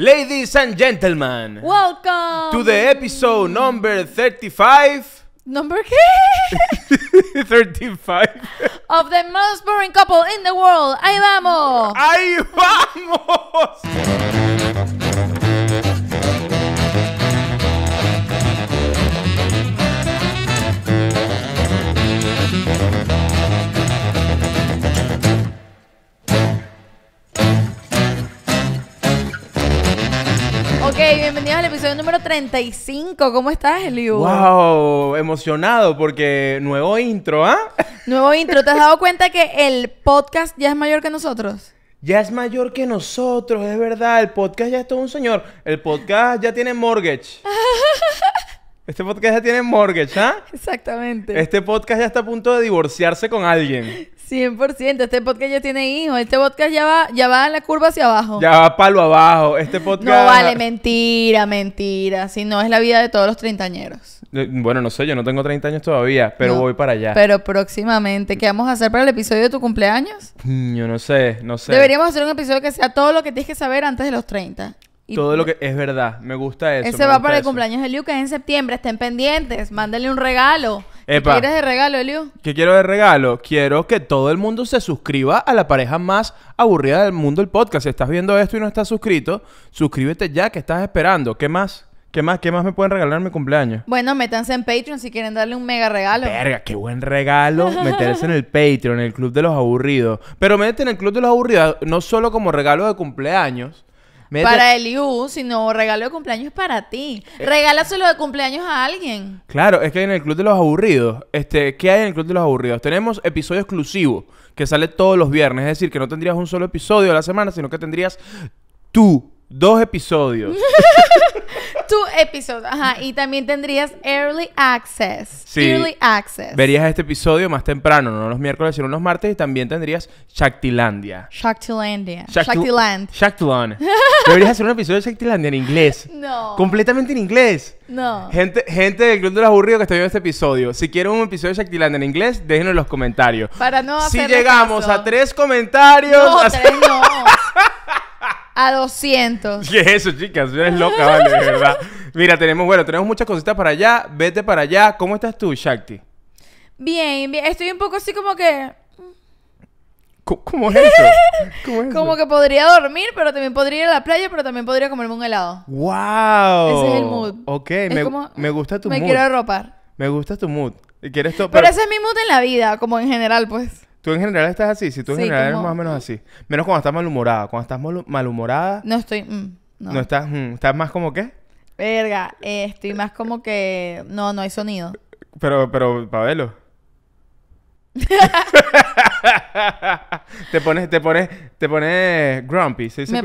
Ladies and gentlemen, welcome to the episode number 35. Number 35 of the most boring couple in the world. Ahí vamos. Ahí vamos. El episodio número 35. ¿Cómo estás, Eliu? Wow, emocionado porque nuevo intro, ¿ah? Nuevo intro. ¿Te has dado cuenta que el podcast ya es mayor que nosotros? Ya es mayor que nosotros, es verdad. El podcast ya es todo un señor. El podcast ya tiene mortgage. Este podcast ya tiene mortgage, ¿ah? Exactamente. Este podcast ya está a punto de divorciarse con alguien. 100%, este podcast ya tiene hijos, este podcast ya va, ya va en la curva hacia abajo. Ya va palo abajo, este podcast... No vale, mentira, mentira, si no es la vida de todos los treintañeros. Eh, bueno, no sé, yo no tengo 30 años todavía, pero voy para allá. Pero próximamente, ¿qué vamos a hacer para el episodio de tu cumpleaños? Mm, yo no sé, no sé. Deberíamos hacer un episodio que sea todo lo que tienes que saber antes de los 30 todo lo que es verdad, me gusta eso. Ese va para el cumpleaños de Liu, que es en septiembre, estén pendientes, mándale un regalo. ¿Qué quieres de regalo, Liu? ¿Qué quiero de regalo? Quiero que todo el mundo se suscriba a la pareja más aburrida del mundo el podcast. Si estás viendo esto y no estás suscrito, suscríbete ya, que estás esperando. ¿Qué más? ¿Qué más, ¿Qué más me pueden regalar en mi cumpleaños? Bueno, métanse en Patreon si quieren darle un mega regalo. Verga, qué buen regalo meterse en el Patreon, en el Club de los Aburridos. Pero métete en el Club de los Aburridos no solo como regalo de cumpleaños, para si sino regalo de cumpleaños para ti. Eh. Regálaselo de cumpleaños a alguien. Claro, es que en el Club de los Aburridos, este, ¿qué hay en el Club de los Aburridos? Tenemos episodio exclusivo que sale todos los viernes, es decir, que no tendrías un solo episodio a la semana, sino que tendrías tú Dos episodios. tu episodios, ajá. Y también tendrías early access. Early access. Verías este episodio más temprano, no los miércoles, sino los martes. Y también tendrías Shaktilandia. Shaktilandia. Shaktiland. Shaktiland. Deberías hacer un episodio de Shaktilandia en inglés. No. Completamente en inglés. No. Gente, gente del Club de los Aburridos que está viendo este episodio. Si quieren un episodio de Shaktilandia en inglés, déjenlo en los comentarios. Para no hacer Si llegamos a tres comentarios. No, tres no a 200. ¿Qué es eso, chicas? Eres loca, vale, de verdad. Mira, tenemos, bueno, tenemos muchas cositas para allá. Vete para allá. ¿Cómo estás tú, Shakti? Bien, bien. Estoy un poco así como que... Mm. ¿Cómo es eso? ¿Cómo Como que podría dormir, pero también podría ir a la playa, pero también podría comerme un helado. ¡Wow! Ese es el mood. Ok, me, gusta tu me mood. Me quiero arropar. Me gusta tu mood. ¿Quieres pero ese es mi mood en la vida, como en general, pues. Tú en general estás así, si tú en general eres más o menos mm. así. Menos cuando estás malhumorada. Cuando estás malhumorada. No estoy. Mm, no. estás. Mm, ¿Estás más como qué? Verga, eh, estoy más como que. No, no hay sonido. Pero, pero, Pabelo. te pones, te pones, te pones grumpy, se dice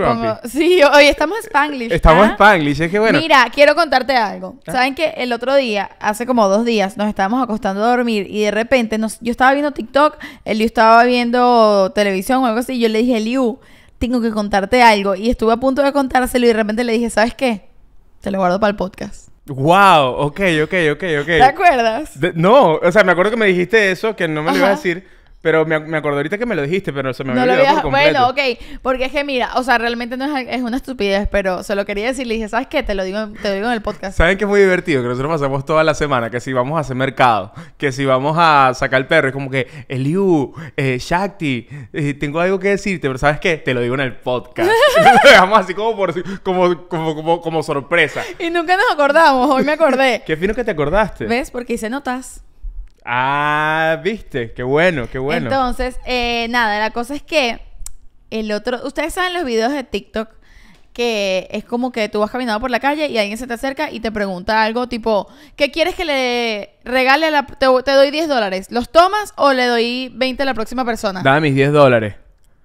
Sí, hoy estamos en Spanglish. Estamos en ¿ah? Spanglish, es que bueno. Mira, quiero contarte algo. Ah. Saben que el otro día, hace como dos días, nos estábamos acostando a dormir y de repente yo estaba viendo TikTok, Liu estaba viendo televisión o algo así, y yo le dije, Liu, tengo que contarte algo. Y estuve a punto de contárselo y de repente le dije, ¿sabes qué? Te lo guardo para el podcast. Wow, ok, ok, ok, ok. ¿Te acuerdas? no, o sea, me acuerdo que me dijiste eso, que no me lo ibas a decir, pero me, me acordé ahorita que me lo dijiste, pero se me había olvidado Bueno, ok. Porque es que, mira, o sea, realmente no es, es una estupidez, pero se lo quería decir. Le dije, ¿sabes qué? Te lo digo, te lo digo en el podcast. ¿Saben que es muy divertido? Que nosotros pasamos toda la semana, que si vamos a hacer mercado, que si vamos a sacar el perro, es como que, Eliu, eh, Shakti, eh, tengo algo que decirte, pero ¿sabes qué? Te lo digo en el podcast. lo dejamos así como, como, como, como, como sorpresa. Y nunca nos acordamos. Hoy me acordé. qué fino que te acordaste. ¿Ves? Porque hice notas. Ah, viste, qué bueno, qué bueno. Entonces, eh, nada, la cosa es que el otro, ustedes saben los videos de TikTok que es como que tú vas caminando por la calle y alguien se te acerca y te pregunta algo tipo, ¿qué quieres que le regale a la... Te, doy 10 dólares, ¿los tomas o le doy 20 a la próxima persona? Dame mis 10 dólares.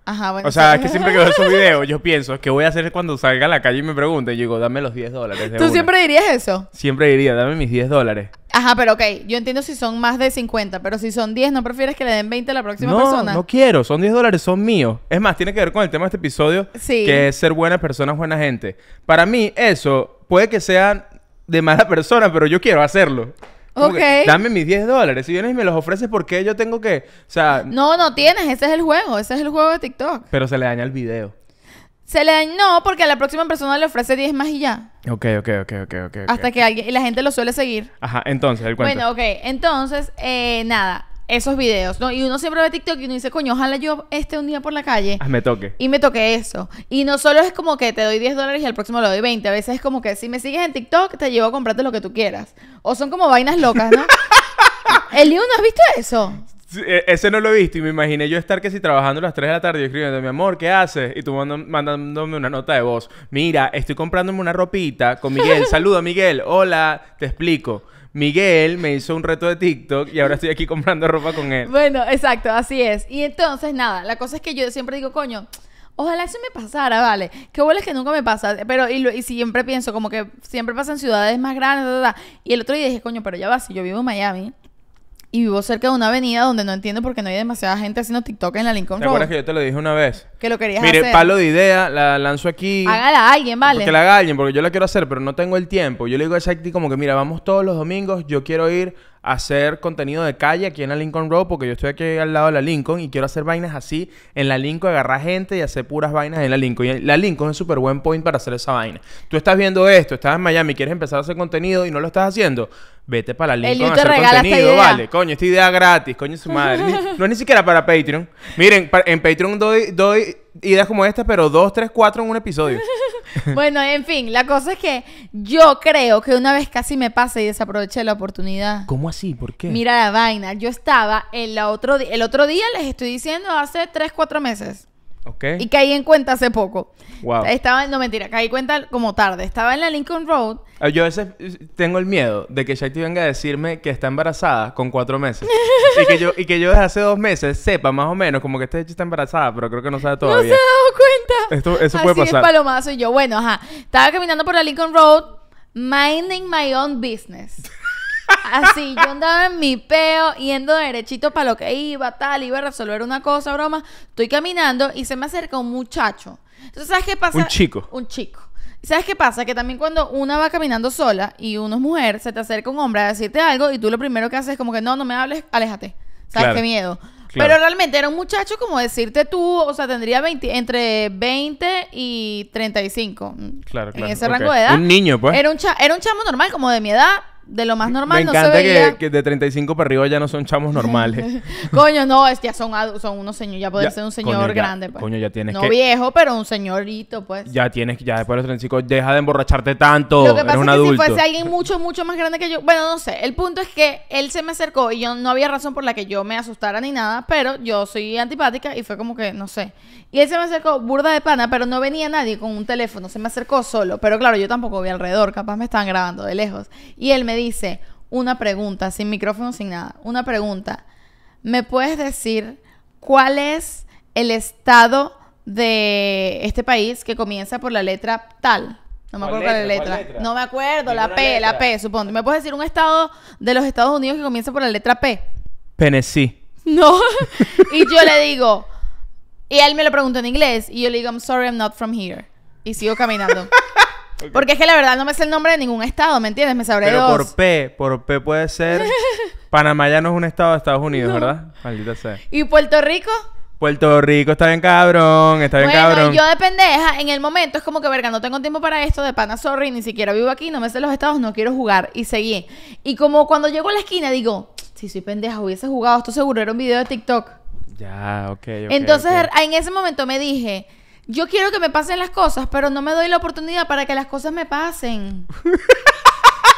Ajá, bueno. O sea, es que siempre que veo esos videos, yo pienso, ¿qué voy a hacer cuando salga a la calle y me pregunte? Yo digo, dame los 10 dólares. ¿Tú siempre dirías eso? Siempre diría, dame mis 10 dólares. Ajá, pero ok, yo entiendo si son más de 50, pero si son 10, ¿no prefieres que le den 20 a la próxima persona? No, no quiero, son 10 dólares, son míos. Es más, tiene que ver con el tema de este episodio, que es ser buena persona, buena gente. Para mí, eso puede que sea de mala persona, pero yo quiero hacerlo. Ok. dame mis 10 dólares. Si vienes y me los ofreces, ¿por qué yo tengo que.? O sea. No, no tienes. Ese es el juego. Ese es el juego de TikTok. Pero se le daña el video. Se le dañó porque a la próxima persona le ofrece 10 más y ya. Ok, ok, ok, ok, ok. Hasta que alguien, y la gente lo suele seguir. Ajá, entonces, el cuento. Bueno, ok. Entonces, eh, nada. Esos videos, ¿no? Y uno siempre ve TikTok y uno dice, coño, ojalá yo esté un día por la calle. Ah, me toque. Y me toque eso. Y no solo es como que te doy 10 dólares y al próximo le doy 20. A veces es como que si me sigues en TikTok, te llevo a comprarte lo que tú quieras. O son como vainas locas, ¿no? Eliu, ¿no has visto eso? E, ese no lo he visto y me imaginé yo estar que si trabajando a las 3 de la tarde y escribiendo, mi amor, ¿qué haces? Y tú mandándome una nota de voz. Mira, estoy comprándome una ropita con Miguel. saludo Miguel. Hola, te explico. Miguel me hizo un reto de TikTok y ahora estoy aquí comprando ropa con él. Bueno, exacto, así es. Y entonces, nada, la cosa es que yo siempre digo, coño, Ojalá eso me pasara, vale. Qué bueno es que nunca me pasa. Pero, y, siempre pienso, como que siempre pasa en ciudades más grandes, Y el otro día dije, coño, pero ya va, si yo vivo en Miami, y vivo cerca de una avenida donde no entiendo por qué no hay demasiada gente haciendo TikTok en la Lincoln Road. ¿Te acuerdas que yo te lo dije una vez? Que lo querías hacer. Mire, palo de idea, la lanzo aquí. Hágala a alguien, vale. Que la haga alguien, porque yo la quiero hacer, pero no tengo el tiempo. Yo le digo a Shakti como que, mira, vamos todos los domingos, yo quiero ir hacer contenido de calle aquí en la Lincoln Road, porque yo estoy aquí al lado de la Lincoln y quiero hacer vainas así en la Lincoln, agarrar gente y hacer puras vainas en la Lincoln. Y la Lincoln es un súper buen point para hacer esa vaina. Tú estás viendo esto, estás en Miami, quieres empezar a hacer contenido y no lo estás haciendo, vete para la Lincoln a hacer contenido, vale. Coño, esta idea gratis, coño su madre. no es ni siquiera para Patreon. Miren, en Patreon doy, doy ideas como esta, pero dos, tres, cuatro en un episodio. bueno, en fin, la cosa es que yo creo que una vez casi me pasa y desaproveché la oportunidad. ¿Cómo así? ¿Por qué? Mira la vaina. Yo estaba el otro, el otro día, les estoy diciendo, hace tres, cuatro meses. Y caí en cuenta hace poco. Wow. Estaba, no mentira, caí en cuenta como tarde. Estaba en la Lincoln Road. Ah, yo a veces eh, tengo el miedo de que Shakti venga a decirme que está embarazada con cuatro meses. y, que yo, y que yo desde hace dos meses sepa más o menos como que esta chica está embarazada, pero creo que no sabe todavía. No se ha dado cuenta. eso puede pasar. Es palomazo y yo, bueno, ajá. Estaba caminando por la Lincoln Road, minding my own business. así, yo andaba en mi peo, yendo derechito para lo que iba, tal, iba a resolver una cosa, broma. Estoy caminando y se me acerca un muchacho. Entonces, ¿sabes qué pasa? Un chico. Un chico. ¿Sabes qué pasa? Que también cuando una va caminando sola y uno es mujer, se te acerca un hombre a decirte algo y tú lo primero que haces es como que no, no me hables, aléjate. ¿Sabes qué miedo? Pero realmente era un muchacho como decirte tú, o sea, tendría entre 20 y 35. Claro, mm, claro. En ese rango de edad. Un niño, pues. Era un, era un chamo normal, como de mi edad, de lo más normal no encanta Que, de 35 para arriba ya no son chamos normales. coño, no, es, ya son, son unos señores, ya puede ser un señor grande. Pues. Coño, ya tienes no viejo, pero un señorito, pues. Ya tienes que, ya después de los 35, deja de emborracharte tanto, lo que pasa un es que adulto. si fuese alguien mucho, mucho más grande que yo, bueno, no sé, el punto es que él se me acercó y yo no había razón por la que yo me asustara ni nada, pero yo soy antipática y fue como que, no sé. Y él se me acercó, burda de pana, pero no venía nadie con un teléfono, se me acercó solo, pero claro, yo tampoco vi alrededor, capaz me estaban grabando de lejos. Y él me dice una pregunta, sin micrófono, sin nada, una pregunta, ¿me puedes decir cuál es el estado de este país que comienza por la letra tal? No me acuerdo la letra. No me acuerdo, la P, la P, supongo. ¿Me puedes decir un estado de los Estados Unidos que comienza por la letra P? Tennessee. No. y yo le digo, y él me lo preguntó en inglés, y yo le digo, I'm sorry, I'm not from here. Y sigo caminando. Porque es que la verdad no me sé el nombre de ningún estado, ¿me entiendes? Me sabré Pero por P, por P puede ser... Panamá ya no es un estado de Estados Unidos, ¿verdad? Maldita sea. ¿Y Puerto Rico? Puerto Rico está bien cabrón, está bien bueno, cabrón. Yo de pendeja, en el momento es como que, verga, no tengo tiempo para esto, de pana, sorry, ni siquiera vivo aquí, no me sé los estados, no quiero jugar. Y seguí. Y como cuando llego a la esquina digo, si soy pendeja, hubiese jugado, esto seguro era un video de TikTok. Ya, ok. okay Entonces en ese momento me dije, yo quiero que me pasen las cosas, pero no me doy la oportunidad para que las cosas me pasen.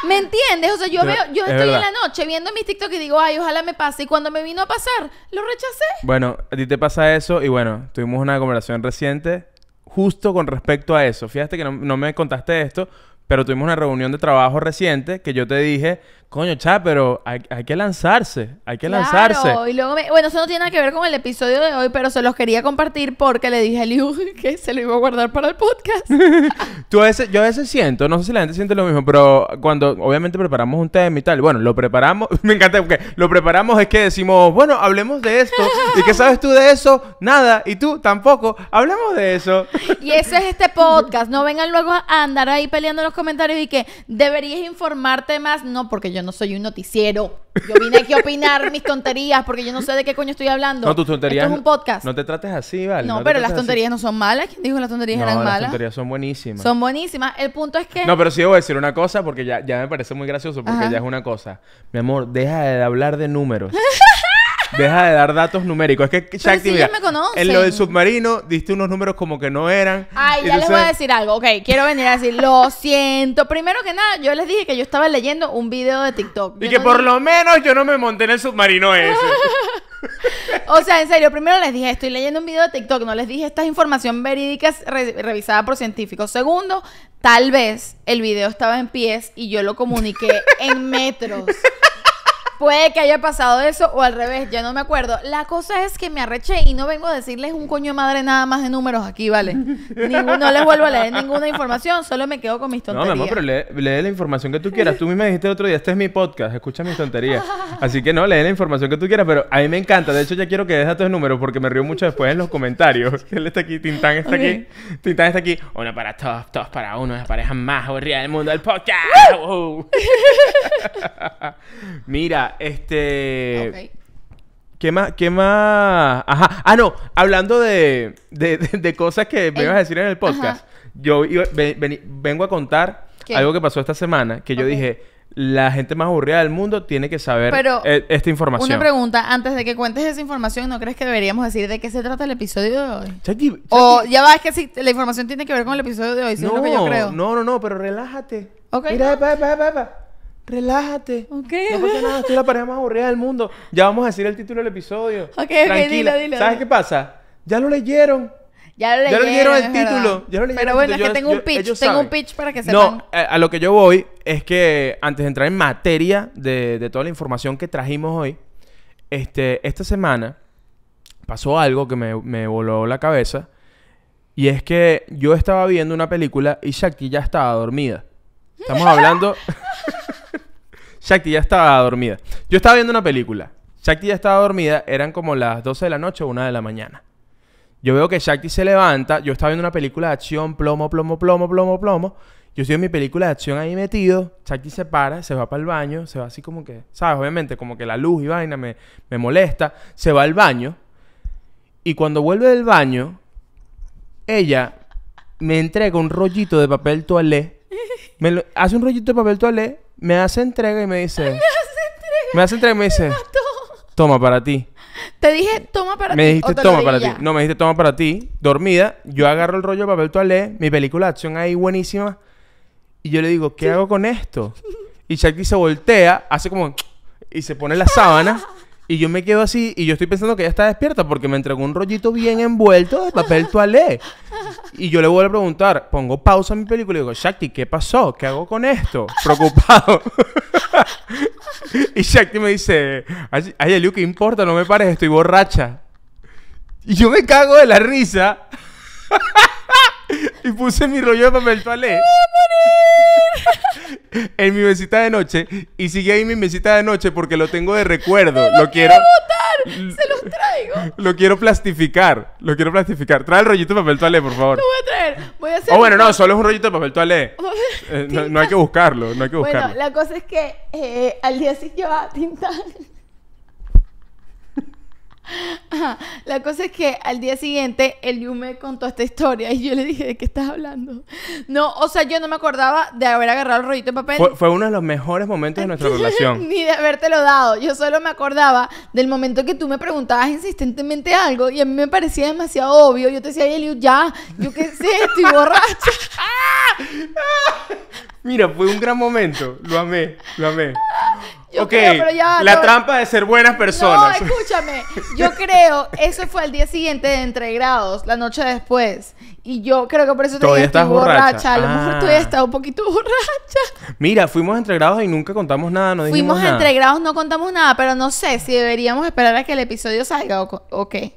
¿Me entiendes? O sea, yo, veo, yo estoy en la noche viendo mis TikTok y digo, ay, ojalá me pase. Y cuando me vino a pasar, lo rechacé. Bueno, a ti te pasa eso y bueno, tuvimos una conversación reciente justo con respecto a eso. Fíjate que no, no me contaste esto, pero tuvimos una reunión de trabajo reciente que yo te dije, Coño, chat, pero hay, que lanzarse, hay que claro, lanzarse. Y luego Bueno, eso no tiene nada que ver con el episodio de hoy, pero se los quería compartir porque le dije a Liu que se lo iba a guardar para el podcast. Tú a yo a veces siento, no sé si la gente siente lo mismo, pero cuando obviamente preparamos un tema y tal, bueno, lo preparamos, me encanta porque lo preparamos es que decimos, bueno, hablemos de esto. ¿Y qué sabes tú de eso? Nada, y tú tampoco, hablemos de eso. y ese es este podcast, no vengan luego a andar ahí peleando en los comentarios y que deberías informarte más, no, porque yo yo no soy un noticiero. Yo vine aquí a opinar mis tonterías porque yo no sé de qué coño estoy hablando. No, tus tonterías. Esto es un podcast. No te trates así, ¿vale? No, pero las tonterías no son malas. ¿Quién dijo que las tonterías eran las malas? Las tonterías son buenísimas. Son buenísimas. El punto es que. No, pero sí a decir una cosa porque ya, me parece muy gracioso porque ya es una cosa. Mi amor, deja de hablar de números. Deja de dar datos numéricos. Es que, Shakti, si me en lo del submarino diste unos números como que no eran. Ay, ya les voy a decir algo. Ok, quiero venir a decir, lo siento. Primero que nada, yo les dije que yo estaba leyendo un video de TikTok. y que por lo menos yo no me monté en el submarino ese. o sea, en serio, primero les dije, estoy leyendo un video de TikTok, no les dije esta información verídica revisada por científicos. Segundo, tal vez el video estaba en pies y yo lo comuniqué en metros. Puede que haya pasado eso o al revés, ya no me acuerdo. La cosa es que me arreché y no vengo a decirles un coño madre nada más de números aquí, ¿vale? no les vuelvo a leer ninguna información, solo me quedo con mis tonterías. No, mi pero lee, la información que tú quieras. Tú me dijiste el otro día, este es mi podcast, escucha mis tonterías. Así que no, lee la información que tú quieras, pero a mí me encanta. De hecho, ya quiero que dejes tus números porque me río mucho después en los comentarios. Él está aquí, Tintán está aquí, Tintán está aquí. Una para todos, todos para uno, la pareja más aburrida del mundo, del podcast. Mira, este. ¿Qué más? ¿Qué más? Ajá. Ah, no. Hablando de, de, de, cosas que me ibas a decir en el podcast. Yo vengo a contar algo que pasó esta semana que yo dije, la gente más aburrida del mundo tiene que saber Pero, e, esta información. Una pregunta, antes de que cuentes esa información, ¿no crees que deberíamos decir de qué se trata el episodio de hoy? O ya va, es que la información tiene que ver con el episodio de hoy, si no, No, no, no, pero relájate. Okay. Mira, relájate. Ok. No pasa nada, estoy la pareja más aburrida del mundo. Ya vamos a decir el título del episodio. Ok, ok, dilo, dilo. ¿Sabes qué pasa? Ya lo leyeron. Ya lo leyeron, ya leyeron el título. Ya lo leyeron Pero bueno, es que tengo un pitch. Tengo un pitch para que sepan. No, eh, a, lo que yo voy es que antes de entrar en materia de, de toda la información que trajimos hoy, este, esta semana pasó algo que me, me voló la cabeza. Y es que yo estaba viendo una película y Shakira ya estaba dormida. Estamos hablando. Shakti ya estaba dormida. Yo estaba viendo una película. Shakti ya estaba dormida, eran como las 12 de la noche o 1 de la mañana. Yo veo que Shakti se levanta, yo estaba viendo una película de acción, plomo, plomo, plomo, plomo, plomo. Yo estoy en mi película de acción ahí metido, Shakti se para, se va para el baño, se va así como que, ¿sabes? Obviamente, como que la luz y vaina me, me molesta, se va al baño. Y cuando vuelve del baño, ella me entrega un rollito de papel toalé. Me hace un rollito de papel toalé me hace entrega y me dice. me hace entrega. Me hace entrega y me dice. toma para ti. Te dije, toma para ti. Me dijiste, toma para ti. No, me dijiste, toma para ti. Dormida, yo agarro el rollo de papel toalé, mi película de acción ahí buenísima. Y yo le digo, ¿qué hago con esto? Y Shakti se voltea, hace como. Y se pone la sábana. Y yo me quedo así y yo estoy pensando que ella está despierta porque me entregó un rollito bien envuelto de papel toalé. Y yo le vuelvo a preguntar, pongo pausa a mi película y digo, Shakti, ¿qué pasó? ¿Qué hago con esto? Preocupado. y Shakti me dice, ay, Eliu, ¿qué importa? No me pares, estoy borracha. Y yo me cago de la risa. y puse mi rollo de papel toalé. en mi mesita de noche y sigue ahí mi mesita de noche porque lo tengo de recuerdo. Lo, quiero Se los traigo. Lo quiero plastificar. Lo quiero plastificar. Trae el rollito de papel toalé, por favor. Lo voy a traer. Voy a hacer. Oh, bueno, no, solo es un rollito de papel toalé. Eh, no, hay que buscarlo, no hay que buscarlo. Bueno, la cosa es que eh, al día siguiente va a ah, tintar. La cosa es que al día siguiente el me contó esta historia y yo le dije, ¿de qué estás hablando? No, o sea, yo no me acordaba de haber agarrado el rollito de papel. Fue, uno de los mejores momentos de nuestra relación. Ni de habértelo dado. Yo solo me acordaba del momento que tú me preguntabas insistentemente algo y a mí me parecía demasiado obvio. Yo te decía, Eliu, ya, yo qué sé, estoy borracha. Mira, fue un gran momento. Lo amé, lo amé. ok, la trampa de ser buenas personas. No, escúchame. Yo creo, eso fue el día siguiente de entre la noche después. Y yo creo que por eso todavía estás borracha. borracha. A lo mejor ah. estás un poquito borracha. Mira, fuimos entregados entregrados y nunca contamos nada, no dijimos Fuimos a no contamos nada, pero no sé si deberíamos esperar a que el episodio salga o, o qué.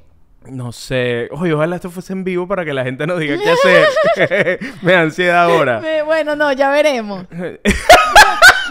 No sé. Oye, ojalá esto fuese en vivo para que la gente nos diga qué hacer. me da ansiedad ahora. bueno, no, ya veremos.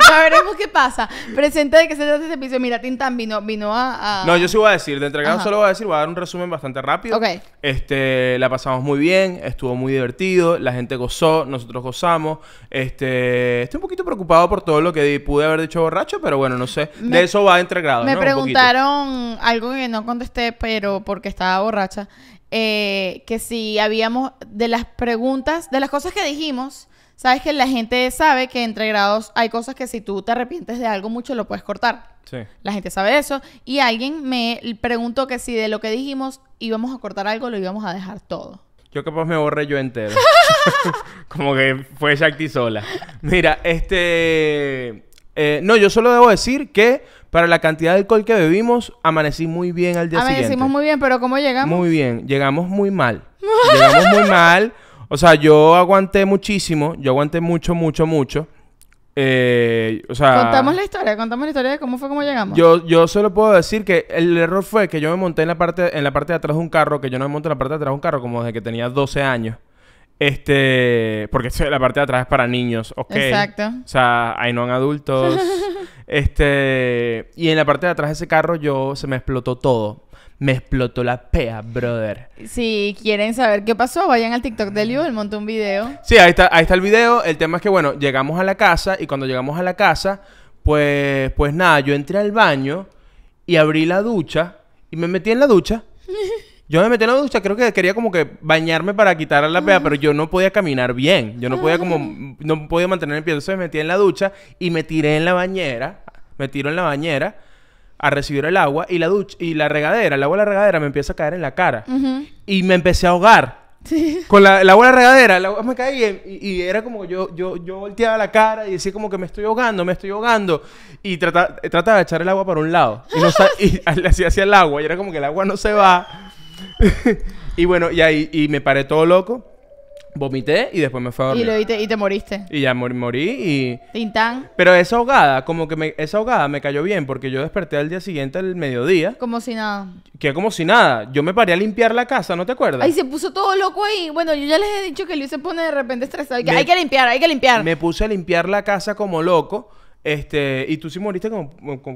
ya veremos qué pasa. Presente de que se trata este episodio. Mira, Tintán vino, vino a, No, yo sí voy a decir, de entregado solo voy a decir, voy a dar un resumen bastante rápido. Ok. Este, la pasamos muy bien, estuvo muy divertido, la gente gozó, nosotros gozamos. Este, estoy un poquito preocupado por todo lo que pude haber dicho borracho, pero bueno, no sé. de eso va entregado. Me ¿no? preguntaron algo que no contesté, pero porque estaba borracha. Eh, que si habíamos, de las preguntas, de las cosas que dijimos, sabes que la gente sabe que entre grados hay cosas que si tú te arrepientes de algo mucho lo puedes cortar. Sí. La gente sabe eso. Y alguien me preguntó que si de lo que dijimos íbamos a cortar algo, lo íbamos a dejar todo. Yo pues me borré yo entero. Como que fue Shakti sola. Mira, este... Eh, no, yo solo debo decir que para la cantidad de alcohol que bebimos, amanecí muy bien al día Amanecimos siguiente. Amanecimos muy bien, pero ¿cómo llegamos? Muy bien, llegamos muy mal. llegamos muy mal o sea, yo aguanté muchísimo, yo aguanté mucho, mucho, mucho. Eh, contamos la historia, contamos la historia de cómo fue cómo llegamos. Yo, yo solo puedo decir que el error fue que yo me monté en la parte, en la parte de atrás de un carro, que yo no me monté en la parte de atrás de un carro como desde que tenía 12 años. Este, porque la parte de atrás es para niños, ok. Exacto. O sea, ahí no adultos. este, y en la parte de atrás de ese carro yo se me explotó todo me explotó la pea, brother. Si quieren saber qué pasó, vayan al TikTok de Liu, él montó un video. Sí, ahí está, ahí está el video. El tema es que, bueno, llegamos a la casa y cuando llegamos a la casa, pues, pues nada, yo entré al baño y abrí la ducha y me metí en la ducha. Yo me metí en la ducha, creo que quería como que bañarme para quitar la pea, pero yo no podía caminar bien. Yo no podía como, no podía mantener el pie. Entonces me metí en la ducha y me tiré en la bañera. Me tiro en la bañera a recibir el agua y la ducha y la regadera, el agua de la regadera me empieza a caer en la cara. Y me empecé a ahogar. Con la, el agua de la regadera, el agua me caía y, y, era como yo, yo, yo volteaba la cara y decía como que me estoy ahogando, me estoy ahogando. Y trataba, trataba de echar el agua para un lado. Y, no hacía hacia el agua y era como que el agua no se va. y bueno, y ahí y me paré todo loco. Vomité y después me fue a dormir. Y, lo, te, moriste. Y ya morí y... Tintán. Pero esa ahogada, como que me, esa ahogada me cayó bien porque yo desperté al día siguiente, al mediodía. Como si nada. Que como si nada. Yo me paré a limpiar la casa, ¿no te acuerdas? Ahí se puso todo loco ahí. Bueno, yo ya les he dicho que Luis se pone de repente estresado. hay que limpiar, hay que limpiar. Me puse a limpiar la casa como loco. Este, y tú sí moriste como,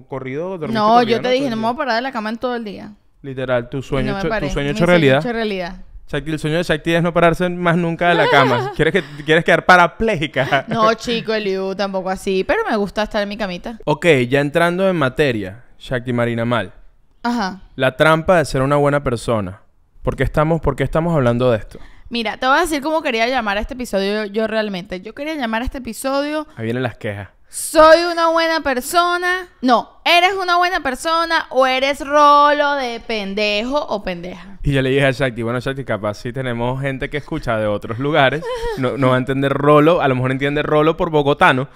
corrido, No, yo te dije, no me voy a parar de la cama en todo el día. Literal, tu sueño, tu sueño Sueño hecho realidad. Shakti, el sueño de Shakti es no pararse más nunca de la cama. ¿Quieres, que, ¿Quieres quedar parapléjica? no, chico, Eliu, tampoco así. Pero me gusta estar en mi camita. Ok, ya entrando en materia, Shakti Marina Mal. Ajá. La trampa de ser una buena persona. ¿Por qué estamos, por qué estamos hablando de esto? Mira, te voy a decir cómo quería llamar a este episodio yo realmente. Yo quería llamar a este episodio... Ahí vienen las quejas. Soy una buena persona. No, ¿Eres una buena persona o eres rolo de pendejo o pendeja? Y yo le dije a Shakti, bueno, Shakti, capaz si tenemos gente que escucha de otros lugares, no, va a entender rolo, a lo mejor entiende rolo por bogotano.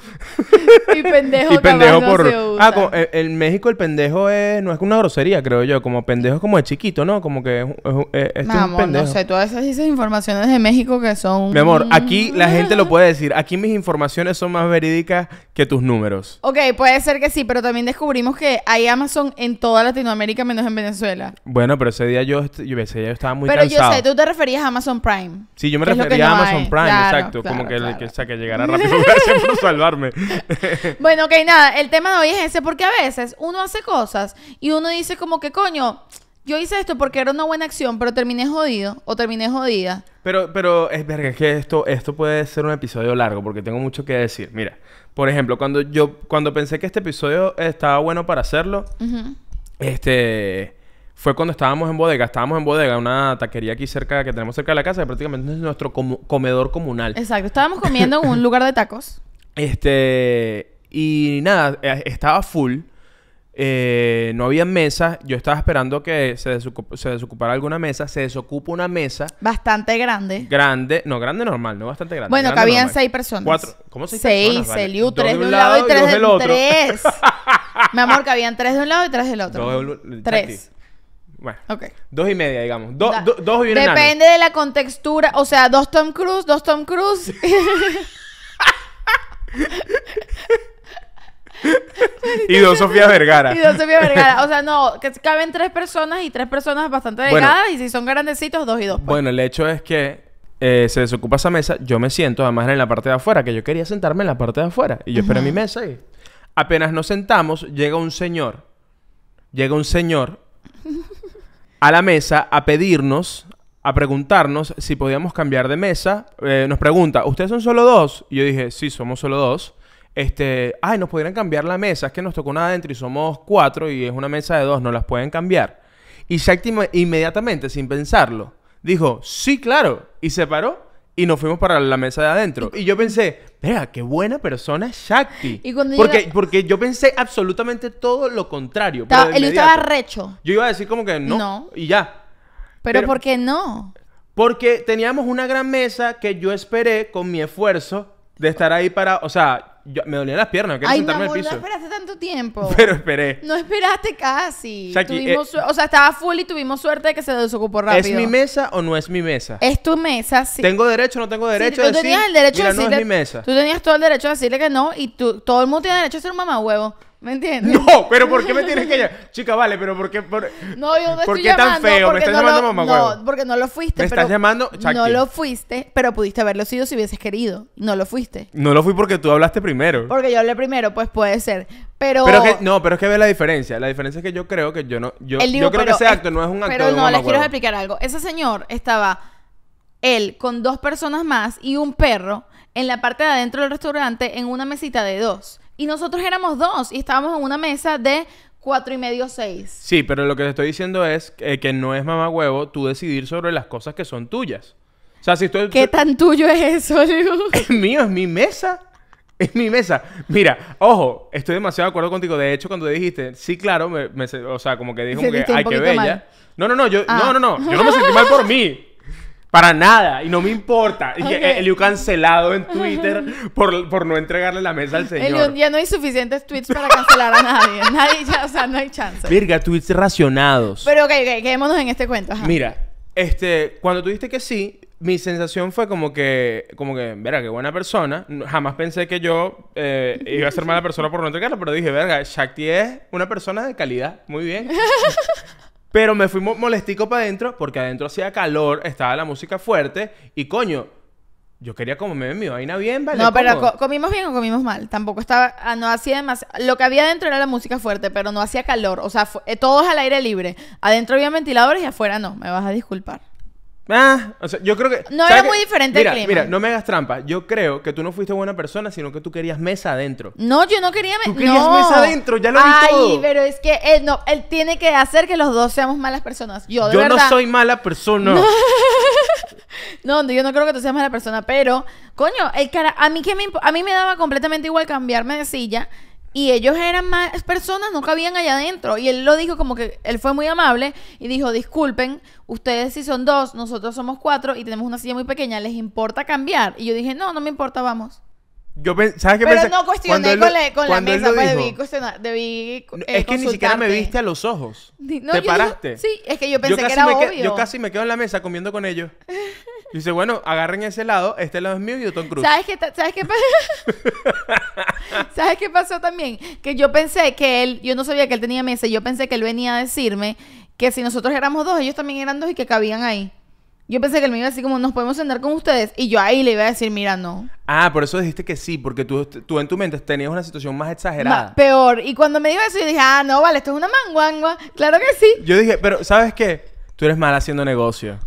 y pendejo, pendejo por... Ah, en, México el pendejo no es una grosería, creo yo, como pendejo es como de chiquito, ¿no? Como que es, es, un este pendejo. No sé, todas esas, informaciones de México que son... Mi amor, aquí la gente lo puede decir, aquí mis informaciones son más verídicas que tus números. Ok, puede ser que sí, pero también descubrí que hay Amazon en toda Latinoamérica menos en Venezuela. Bueno, pero ese día yo, estaba muy cansado. Pero yo sé, tú te referías a Amazon Prime. Sí, yo me refería a Amazon Prime, exacto. como que, que, llegara rápido por salvarme. bueno, ok, nada. El tema de hoy es ese porque a veces uno hace cosas y uno dice como que, coño... Yo hice esto porque era una buena acción, pero terminé jodido o terminé jodida. Pero, pero es verdad que esto, esto puede ser un episodio largo porque tengo mucho que decir. Mira, por ejemplo, cuando yo cuando pensé que este episodio estaba bueno para hacerlo, este fue cuando estábamos en bodega. Estábamos en bodega, una taquería aquí cerca que tenemos cerca de la casa, que prácticamente es nuestro comedor comunal. Exacto, estábamos comiendo en un lugar de tacos. Este, y nada, eh, estaba full. Eh, no había mesas. Yo estaba esperando que se, se, desocupara alguna mesa. Se desocupa una mesa. Bastante grande. Grande. No, grande normal, no bastante grande. Bueno, que cabían seis personas. Cuatro. ¿Cómo seis, seis personas? Seis, Se Liu, tres de un lado y tres del otro. Tres. Mi amor, habían tres de un lado y tres del otro. Dos, tres. Bueno, okay. dos y media, digamos. dos y un Depende de la contextura. O sea, dos Tom Cruise, dos Tom Cruise. y dos Sofía Vergara. Y dos Sofía Vergara. O sea, no, que caben tres personas y tres personas bastante delgadas. y si son grandecitos, dos y dos. Pues. Bueno, el hecho es que eh, se desocupa esa mesa. Yo me siento además en la parte de afuera, que yo quería sentarme en la parte de afuera. Y yo esperé mi mesa y apenas nos sentamos, llega un señor. Llega un señor a la mesa a pedirnos, a preguntarnos si podíamos cambiar de mesa. Eh, nos pregunta, ¿ustedes son solo dos? Y yo dije, sí, somos solo dos. Este, ay, nos podrían cambiar la mesa, es que nos tocó una adentro y somos cuatro y es una mesa de dos, nos las pueden cambiar. Y Shakti... inmediatamente, sin pensarlo, dijo, sí, claro, y se paró y nos fuimos para la mesa de adentro. Y yo pensé, vea, qué buena persona es Shakti. porque, porque yo pensé absolutamente todo lo contrario. Estaba, él estaba recho. Yo iba a decir como que no. Y ya. Pero, pero, ¿por qué no? Porque teníamos una gran mesa que yo esperé con mi esfuerzo de estar ahí para, o sea, yo, me dolían las piernas, que Ay, sentarme en piso. no esperaste tanto tiempo. Pero esperé. No esperaste casi. Eh, o sea, estaba full y tuvimos suerte de que se desocupó rápido. ¿Es mi mesa o no es mi mesa? Es tu mesa, sí. ¿Tengo derecho o no tengo derecho a decir? de decirle, no es mesa. Tú tenías todo el derecho de decirle que no y tú, todo el mundo tiene derecho a ser un mamá huevo. ¿Me entiendes? No, pero ¿por qué me tienes que llamar? Chica, vale, pero ¿por qué? no, yo no ¿por qué tan feo? ¿Me estás llamando mamá? No, porque no lo fuiste. ¿Me estás llamando? No lo fuiste, pero pudiste haberlo sido si hubieses querido. No lo fuiste. No lo fui porque tú hablaste primero. Porque yo hablé primero, pues puede ser. Pero. no, pero es que ve la diferencia. La diferencia es que yo creo que yo no. Yo, creo que ese acto no es un acto. Pero no, les quiero explicar algo. Ese señor estaba él con dos personas más y un perro en la parte de adentro del restaurante en una mesita de dos. Y nosotros éramos dos y estábamos en una mesa de cuatro y medio, seis. Sí, pero lo que te estoy diciendo es eh, que no es mamá huevo tú decidir sobre las cosas que son tuyas. O sea, si estoy... ¿Qué tan tuyo es eso, Es mío, es mi mesa. Es mi mesa. Mira, ojo, estoy demasiado de acuerdo contigo. De hecho, cuando dijiste, sí, claro, me, o sea, como que dijo que, hay que bella. No, no, no, yo, no, ah. no, no, yo no me sentí mal por mí. Para nada. Y no me importa. Y cancelado en Twitter por, por, no entregarle la mesa al señor. un ya no hay suficientes tweets para cancelar a nadie. nadie ya, o sea, no hay chance. Virga, tweets racionados. Pero ok, quedémonos en este cuento. Mira, este, cuando tuviste que sí, mi sensación fue como que, como que, verga, qué buena persona. Jamás pensé que yo eh, iba a ser mala persona por no entregarlo, pero dije, verga, Shakti es una persona de calidad. Muy bien. Pero me fui molestico para adentro porque adentro hacía calor, estaba la música fuerte y coño, yo quería comerme mi vaina bien, ¿vale? No, pero comimos bien o comimos mal. Tampoco estaba, ah, no hacía demasiado Lo que había adentro era la música fuerte, pero no hacía calor. O sea, eh, todos al aire libre. Adentro había ventiladores y afuera no. Me vas a disculpar. Ah, o sea, yo creo que. No era muy diferente el clima. Mira, no me hagas trampa. Yo creo que tú no fuiste buena persona, sino que tú querías mesa adentro. No, yo no quería mesa. Tú querías mesa adentro, ya lo vi Ay, pero es que él no, él tiene que hacer que los dos seamos malas personas. Yo, de yo no soy mala persona. No. yo no creo que tú seas mala persona, pero, coño, el cara, a mí que me a mí me daba completamente igual cambiarme de silla y ellos eran más personas, no cabían allá adentro. Y él lo dijo como que él fue muy amable y dijo, disculpen, ustedes si son dos, nosotros somos cuatro y tenemos una silla muy pequeña, ¿les importa cambiar? Y yo dije, no, no me importa, vamos. Yo ¿sabes qué Pero no cuestioné con, la, mesa, pues debí cuestionar, eh, debí Es que ni siquiera me viste a los ojos. Te paraste. sí, es que yo pensé que era obvio. yo casi me quedo en la mesa comiendo con ellos. Y dice, bueno, agarren ese lado, este lado es mío y yo Tom cruz ¿Sabes qué, ¿sabes qué, ¿Sabes qué pasó también? Que yo pensé que él, yo no sabía que él tenía mesa, yo pensé que él venía a decirme que si nosotros éramos dos, ellos también eran dos y que cabían ahí. Yo pensé que él me iba a como, nos podemos sentar con ustedes. Y yo ahí le iba a decir, mira, no. Ah, por eso dijiste que sí, porque tú, en tu mente tenías una situación más exagerada. peor. Y cuando me dijo eso, yo dije, ah, no, vale, esto es una manguangua. Claro que sí. Yo dije, pero ¿sabes qué? Tú eres mal haciendo negocio.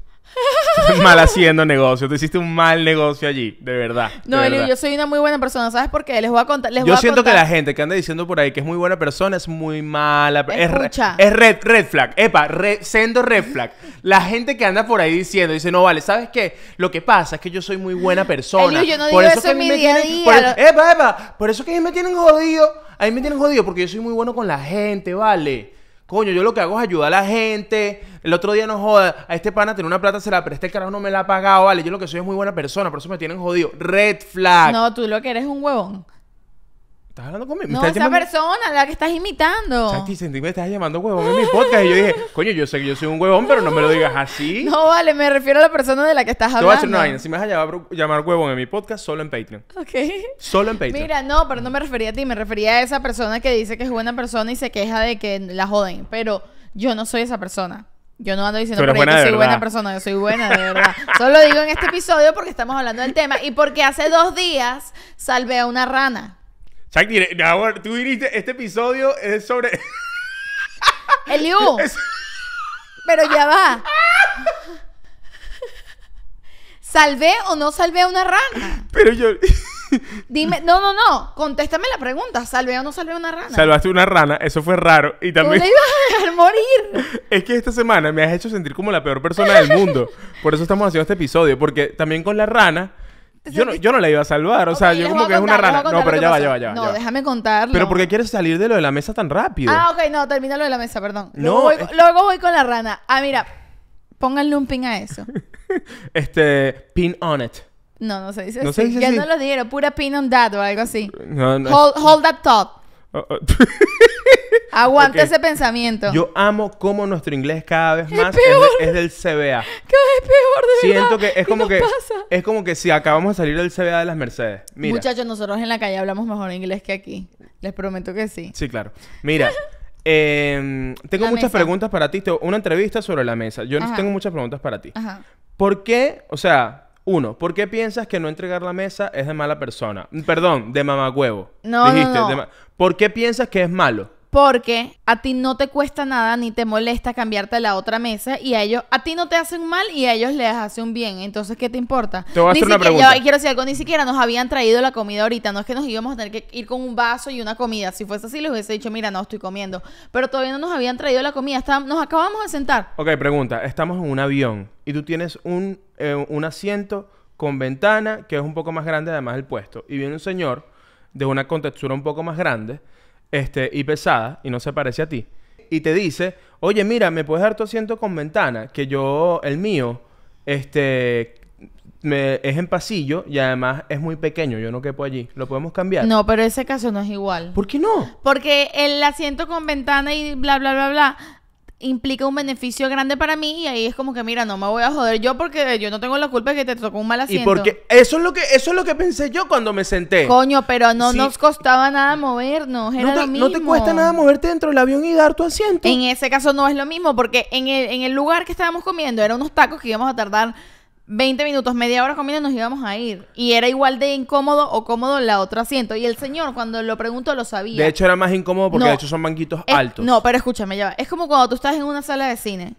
mal haciendo negocio, Te hiciste un mal negocio allí, de verdad. No, de yo soy una muy buena persona. ¿Sabes por qué? Les voy a contar. yo siento que la gente que anda diciendo por ahí que es muy buena persona es muy mala. Es, red, red flag. Epa, red, red flag. La gente que anda por ahí diciendo, dice, no vale, ¿sabes qué? Lo que pasa es que yo soy muy buena persona. yo no digo por eso, que en mi día Por eso que a me tienen jodido. A me tienen jodido porque yo soy muy bueno con la gente, ¿vale? Coño, yo lo que hago es ayudar a la gente. El otro día no joda. A este pana tiene una plata, se la presté, el carajo no me la ha pagado, vale. Yo lo que soy es muy buena persona, por eso me tienen jodido. Red flag. No, tú lo que eres es un huevón. ¿Estás hablando conmigo? No, esa persona, la que estás imitando. Chati, sentí me estás llamando huevón en mi podcast. Y yo dije, coño, yo sé que yo soy un huevón, pero no me lo digas así. No, vale, me refiero a la persona de la que estás hablando. Te voy a hacer una vaina. Si me vas a llamar, huevón en mi podcast, solo en Patreon. Ok. Solo en Patreon. Mira, no, pero no me refería a ti. Me refería a esa persona que dice que es buena persona y se queja de que la joden. Pero yo no soy esa persona. Yo no ando diciendo que soy buena persona, yo soy buena, de verdad. Solo digo en este episodio porque estamos hablando del tema y porque hace dos días salvé a una rana. Chuck, ahora tú viniste, este episodio es sobre... El Pero ya va. ¿Salvé o no salvé a una rana? Pero yo... Dime, no, no, no, contéstame la pregunta, ¿salvé o no salvé a una rana? Salvaste una rana, eso fue raro. Y también... ¿Tú ibas a dejar morir? es que esta semana me has hecho sentir como la peor persona del mundo. Por eso estamos haciendo este episodio, porque también con la rana yo, no, yo no la iba a salvar, o sea, yo como que es una rana. No, pero ya va, ya va, ya va. No, déjame contarlo. Pero ¿por qué quieres salir de lo de la mesa tan rápido? Ah, ok, no, termina lo de la mesa, perdón. Luego, voy, con la rana. Ah, mira, pónganle un pin a eso. este, pin on it. No, no se dice no ya no lo dijeron, pura pin on that o algo así. No, no. Hold, hold that top Oh, oh. Aguanta ese pensamiento. Yo amo cómo nuestro inglés cada vez más es, del CBA. Cada peor, de Siento que es como que es como que si acabamos de salir del CBA de las Mercedes. Muchachos, nosotros en la calle hablamos mejor inglés que aquí. Les prometo que sí. Sí, claro. Mira, em, tengo muchas preguntas para ti. Una entrevista sobre la mesa. Yo tengo muchas preguntas para ti. Ajá. ¿Por qué? O sea, uno, ¿por qué piensas que no entregar la mesa es de mala persona? Perdón, de mamá No, no, ¿Por qué piensas que es malo? Porque a ti no te cuesta nada ni te molesta cambiarte a la otra mesa y a ellos, a ti no te hacen mal y a ellos les hace un bien. Entonces, ¿qué te importa? Te voy a Yo, quiero decir algo, ni siquiera nos habían traído la comida ahorita. No es que nos íbamos a tener que ir con un vaso y una comida. Si fuese así, les hubiese dicho, mira, no estoy comiendo. Pero todavía no nos habían traído la comida. nos acabamos de sentar. Ok, pregunta. Estamos en un avión y tú tienes un eh, un asiento con ventana, que es un poco más grande además el puesto. Y viene un señor de una contextura un poco más grande este, y pesada, y no se parece a ti, y te dice, oye, mira, me puedes dar tu asiento con ventana, que yo, el mío, este, es en pasillo y además es muy pequeño, yo no quepo allí. ¿Lo podemos cambiar? No, pero ese caso no es igual. ¿Por qué no? Porque el asiento con ventana y bla, bla, bla, bla, implica un beneficio grande para mí y ahí es como que mira no me voy a joder yo porque yo no tengo la culpa de que te tocó un mal asiento y porque eso es lo que eso es lo que pensé yo cuando me senté coño pero no nos costaba nada movernos era no, te, lo mismo. no te cuesta nada moverte dentro del avión y dar tu asiento en ese caso no es lo mismo porque en el, en el lugar que estábamos comiendo eran unos tacos que íbamos a tardar 20 minutos, media hora comiendo nos íbamos a ir. Y era igual de incómodo o cómodo la otra asiento. Y el señor, cuando lo pregunto, lo sabía. De hecho, era más incómodo porque de hecho son banquitos altos. No, pero escúchame, ya Es como cuando tú estás en una sala de cine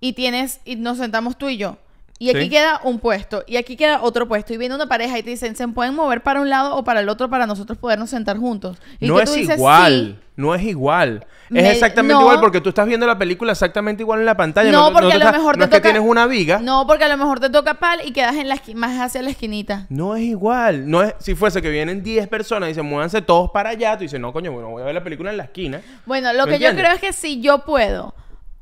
y tienes, y nos sentamos tú y yo. Y aquí queda un puesto, y aquí queda otro puesto, y viene una pareja y te dicen, ¿se pueden mover para un lado o para el otro para nosotros podernos sentar juntos? Y no es dices, igual, no es igual. Es exactamente igual porque tú estás viendo la película exactamente igual en la pantalla. No, porque a lo mejor te toca... es tienes una viga. No, porque a lo mejor te toca pal y quedas en la más hacia la esquinita. No es igual. No es... Si fuese que vienen 10 personas y se muévanse todos para allá, tú dices, no, coño, bueno, voy a ver la película en la esquina. Bueno, lo que yo creo es que si yo puedo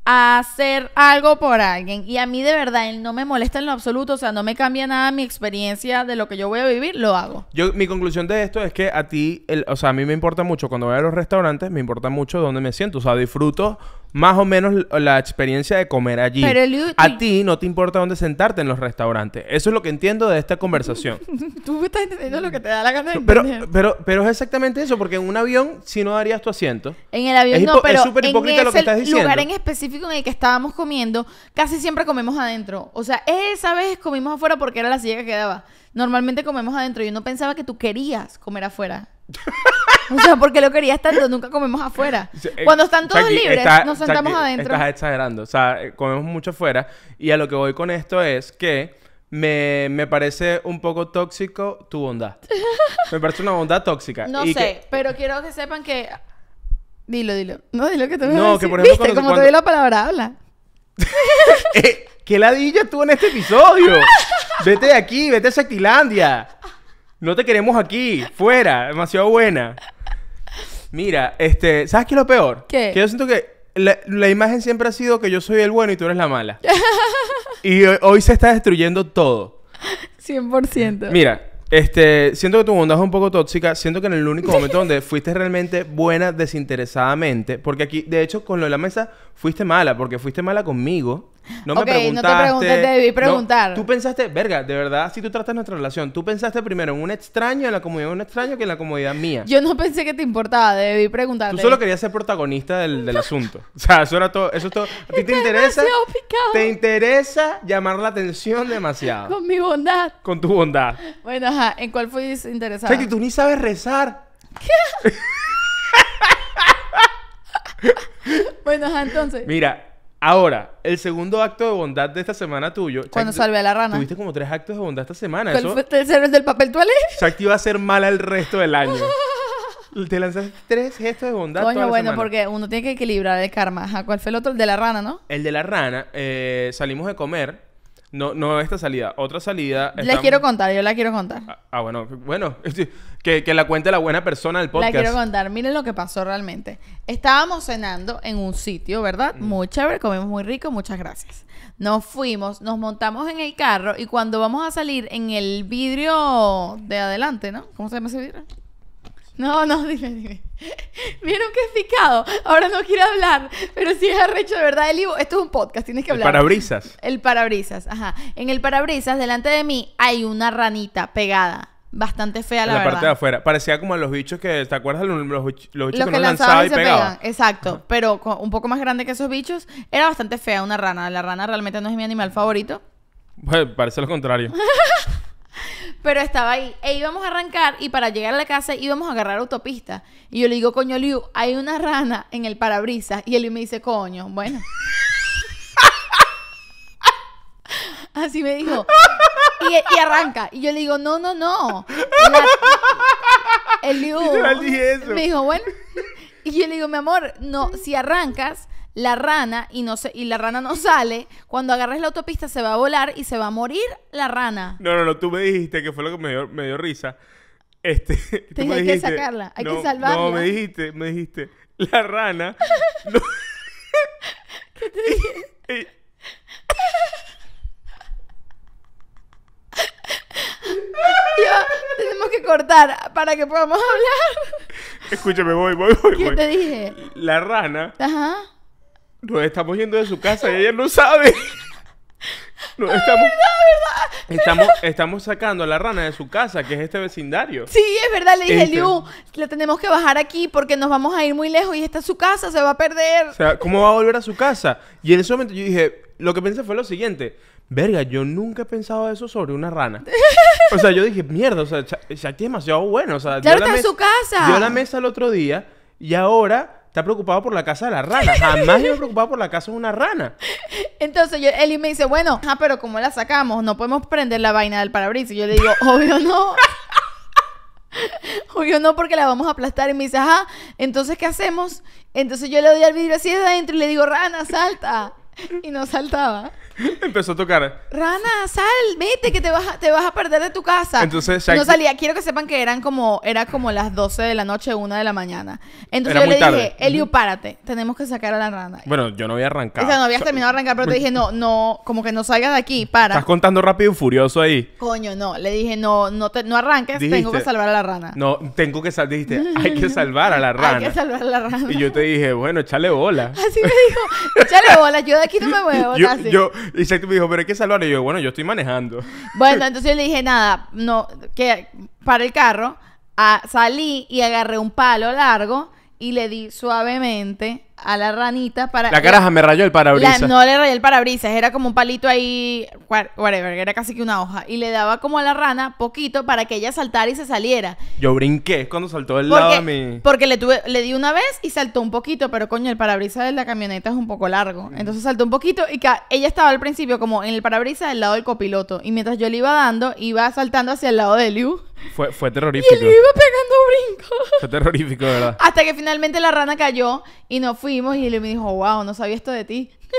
hacer algo por alguien. Y a mí de verdad, él no me molesta en lo absoluto, o sea, no me cambia nada mi experiencia de lo que yo voy a vivir, lo hago. Yo, mi conclusión de esto es que a ti, el, o sea, a mí me importa mucho, cuando voy a los restaurantes, me importa mucho dónde me siento, o sea, disfruto más o menos la experiencia de comer allí. Pero A ti no te importa dónde sentarte en los restaurantes. Eso es lo que entiendo de esta conversación. Tú estás entendiendo lo que te da la gana de pero, Pero, pero es exactamente eso, porque en un avión si no darías tu asiento. En el avión no, pero en lo lugar en específico en el que estábamos comiendo, casi siempre comemos adentro. O sea, esa vez comimos afuera porque era la silla que quedaba. Normalmente comemos adentro. Yo no pensaba que tú querías comer afuera. O sea, porque lo querías tanto, nunca comemos afuera. Eh, cuando están todos libres, nos sentamos adentro. Estás exagerando. O sea, eh, comemos mucho afuera. Y a lo que voy con esto es que me, parece un poco tóxico tu bondad. me parece una bondad tóxica. No sé, pero quiero que sepan que. Dilo, dilo. No, dilo que tú me No, a decir. que por ejemplo. ¿Viste? Como te doy la palabra, habla. Eh, ¿Qué ladilla tú en este episodio? vete de aquí, vete a Sectilandia. No te queremos aquí, fuera, demasiado buena. Mira, este, ¿sabes qué es lo peor? Que yo siento que la, imagen siempre ha sido que yo soy el bueno y tú eres la mala. y hoy, se está destruyendo todo. 100%. Mira, este, siento que tu bondad es un poco tóxica. Siento que en el único momento donde fuiste realmente buena desinteresadamente, porque aquí, de hecho, con lo de la mesa, fuiste mala, porque fuiste mala conmigo. No me preguntaste. no te preguntes, debí preguntar. tú pensaste, verga, de verdad, si tú tratas nuestra relación, tú pensaste primero en un extraño, en la comunidad, de un extraño, que en la comodidad mía. Yo no pensé que te importaba, debí preguntar Tú solo querías ser protagonista del, asunto. O sea, eso era todo, eso es todo. ¿A ti te interesa? Te interesa llamar la atención demasiado. Con mi bondad. Con tu bondad. Bueno, ajá, ¿en cuál fuiste interesado? que tú ni sabes rezar. bueno, entonces. Mira, Ahora, el segundo acto de bondad de esta semana tuyo. Cuando salvé a la rana. Tuviste como tres actos de bondad esta semana. ¿Cuál fue el tercero del papel toalé? acto iba a ser mala el resto del año. Te lanzaste tres gestos de bondad. Coño, bueno, porque uno tiene que equilibrar el karma. ¿Cuál fue el otro? El de la rana, ¿no? El de la rana. Eh, salimos de comer no, no esta salida, otra salida. La quiero contar, yo la quiero contar. Ah, ah bueno, bueno, que, la cuente la buena persona del podcast. La quiero contar, miren lo que pasó realmente. Estábamos cenando en un sitio, ¿verdad? Mm. Muy chévere, comimos muy rico, muchas gracias. Nos fuimos, nos montamos en el carro y cuando vamos a salir en el vidrio de adelante, ¿no? ¿Cómo se llama ese vidrio? No, no, dime, dime. Vieron que es picado. Ahora no quiero hablar. Pero si es arrecho, de verdad, el libro. Esto es un podcast, tienes que hablar. El parabrisas. El parabrisas, ajá. En el parabrisas, delante de mí, hay una ranita pegada. Bastante fea, la, verdad. La parte de afuera. Parecía como a los bichos que, ¿te acuerdas? Los, los bichos que, que lanzaban y, se pegaban. Exacto. Pero un poco más grande que esos bichos. Era bastante fea una rana. La rana realmente no es mi animal favorito. Pues parece lo contrario. Pero estaba ahí. E íbamos a arrancar y para llegar a la casa íbamos a agarrar autopista. Y yo le digo, coño, Liu, hay una rana en el parabrisas. Y él me dice, coño, bueno. Así me dijo. Y, arranca. Y yo le digo, no, no, no. el Liu me dijo, bueno. Y yo le digo, mi amor, no, si arrancas, la rana y, no se, y la rana no sale, cuando agarres la autopista se va a volar y se va a morir la rana. No, no, no, tú me dijiste que fue lo que me dio, me dio risa. Este, hay que sacarla, hay que salvarla. No, me dijiste, me dijiste, la rana. ¿Qué te dije? Eh, eh. tenemos que cortar para que podamos hablar. Escúchame, voy, voy, voy. ¿Qué te dije? La rana. Ajá nos estamos yendo de su casa y ella no sabe. No, estamos, ah, verdad, estamos, estamos, sacando a la rana de su casa, que es este vecindario. Sí, es verdad, le dije, este. Liu, la tenemos que bajar aquí porque nos vamos a ir muy lejos y esta es su casa, se va a perder. O sea, ¿cómo va a volver a su casa? Y en ese momento yo dije, lo que pensé fue lo siguiente. Verga, yo nunca he pensado eso sobre una rana. o sea, yo dije, mierda, o sea, ya es demasiado bueno. O sea, claro, está en su casa. Dio la mesa el otro día y ahora Está preocupado por la casa de la rana. Jamás me he preocupado por la casa de una rana. Entonces yo, Eli me dice, bueno, ah, pero ¿cómo la sacamos? No podemos prender la vaina del parabrisas. Y yo le digo, obvio no. obvio no, porque la vamos a aplastar. Y me dice, ajá, entonces ¿qué hacemos? Entonces yo le doy al vidrio así de adentro y le digo, rana, salta y no saltaba. Empezó a tocar. Rana, sal, vete que te vas, a, te vas a perder de tu casa. Entonces No salía. Quiero que sepan que eran como, era como las 12 de la noche, Una de la mañana. Entonces yo le dije, Eliu, párate, tenemos que sacar a la rana. Bueno, yo no había arrancado. O sea, no habías terminado de arrancar, pero te dije, no, no, como que no salgas de aquí, para. Estás contando rápido y furioso ahí. Coño, no. Le dije, no, no, te, no arranques, tengo que salvar a la rana. No, tengo que salvar, dijiste, hay que salvar a la rana. hay que salvar a la rana. Y yo te dije, bueno, échale bola. Así me dijo, échale bola aquí no me muevo. Yo, yo, exacto, me dijo, pero hay que salvarlo. Y yo, bueno, yo estoy manejando. Bueno, entonces yo le dije, nada, no, que para el carro, ah, salí y agarré un palo largo y le di suavemente a la ranita para... La caraja me rayó el parabrisas. no le rayó el parabrisas, era como un palito ahí, whatever, era casi que una hoja. Y le daba como a la rana poquito para que ella saltara y se saliera. Yo brinqué cuando saltó el lado de mi... Porque le, tuve, le di una vez y saltó un poquito, pero coño, el parabrisas de la camioneta es un poco largo. Mm. Entonces saltó un poquito y ella estaba al principio como en el parabrisas del lado del copiloto. Y mientras yo le iba dando, iba saltando hacia el lado de Liu. Fue, fue terrorífico. Y iba pegando brincos. Fue terrorífico, ¿verdad? Hasta que finalmente la rana cayó y no fue fuimos y él me dijo, wow, no sabía esto de ti.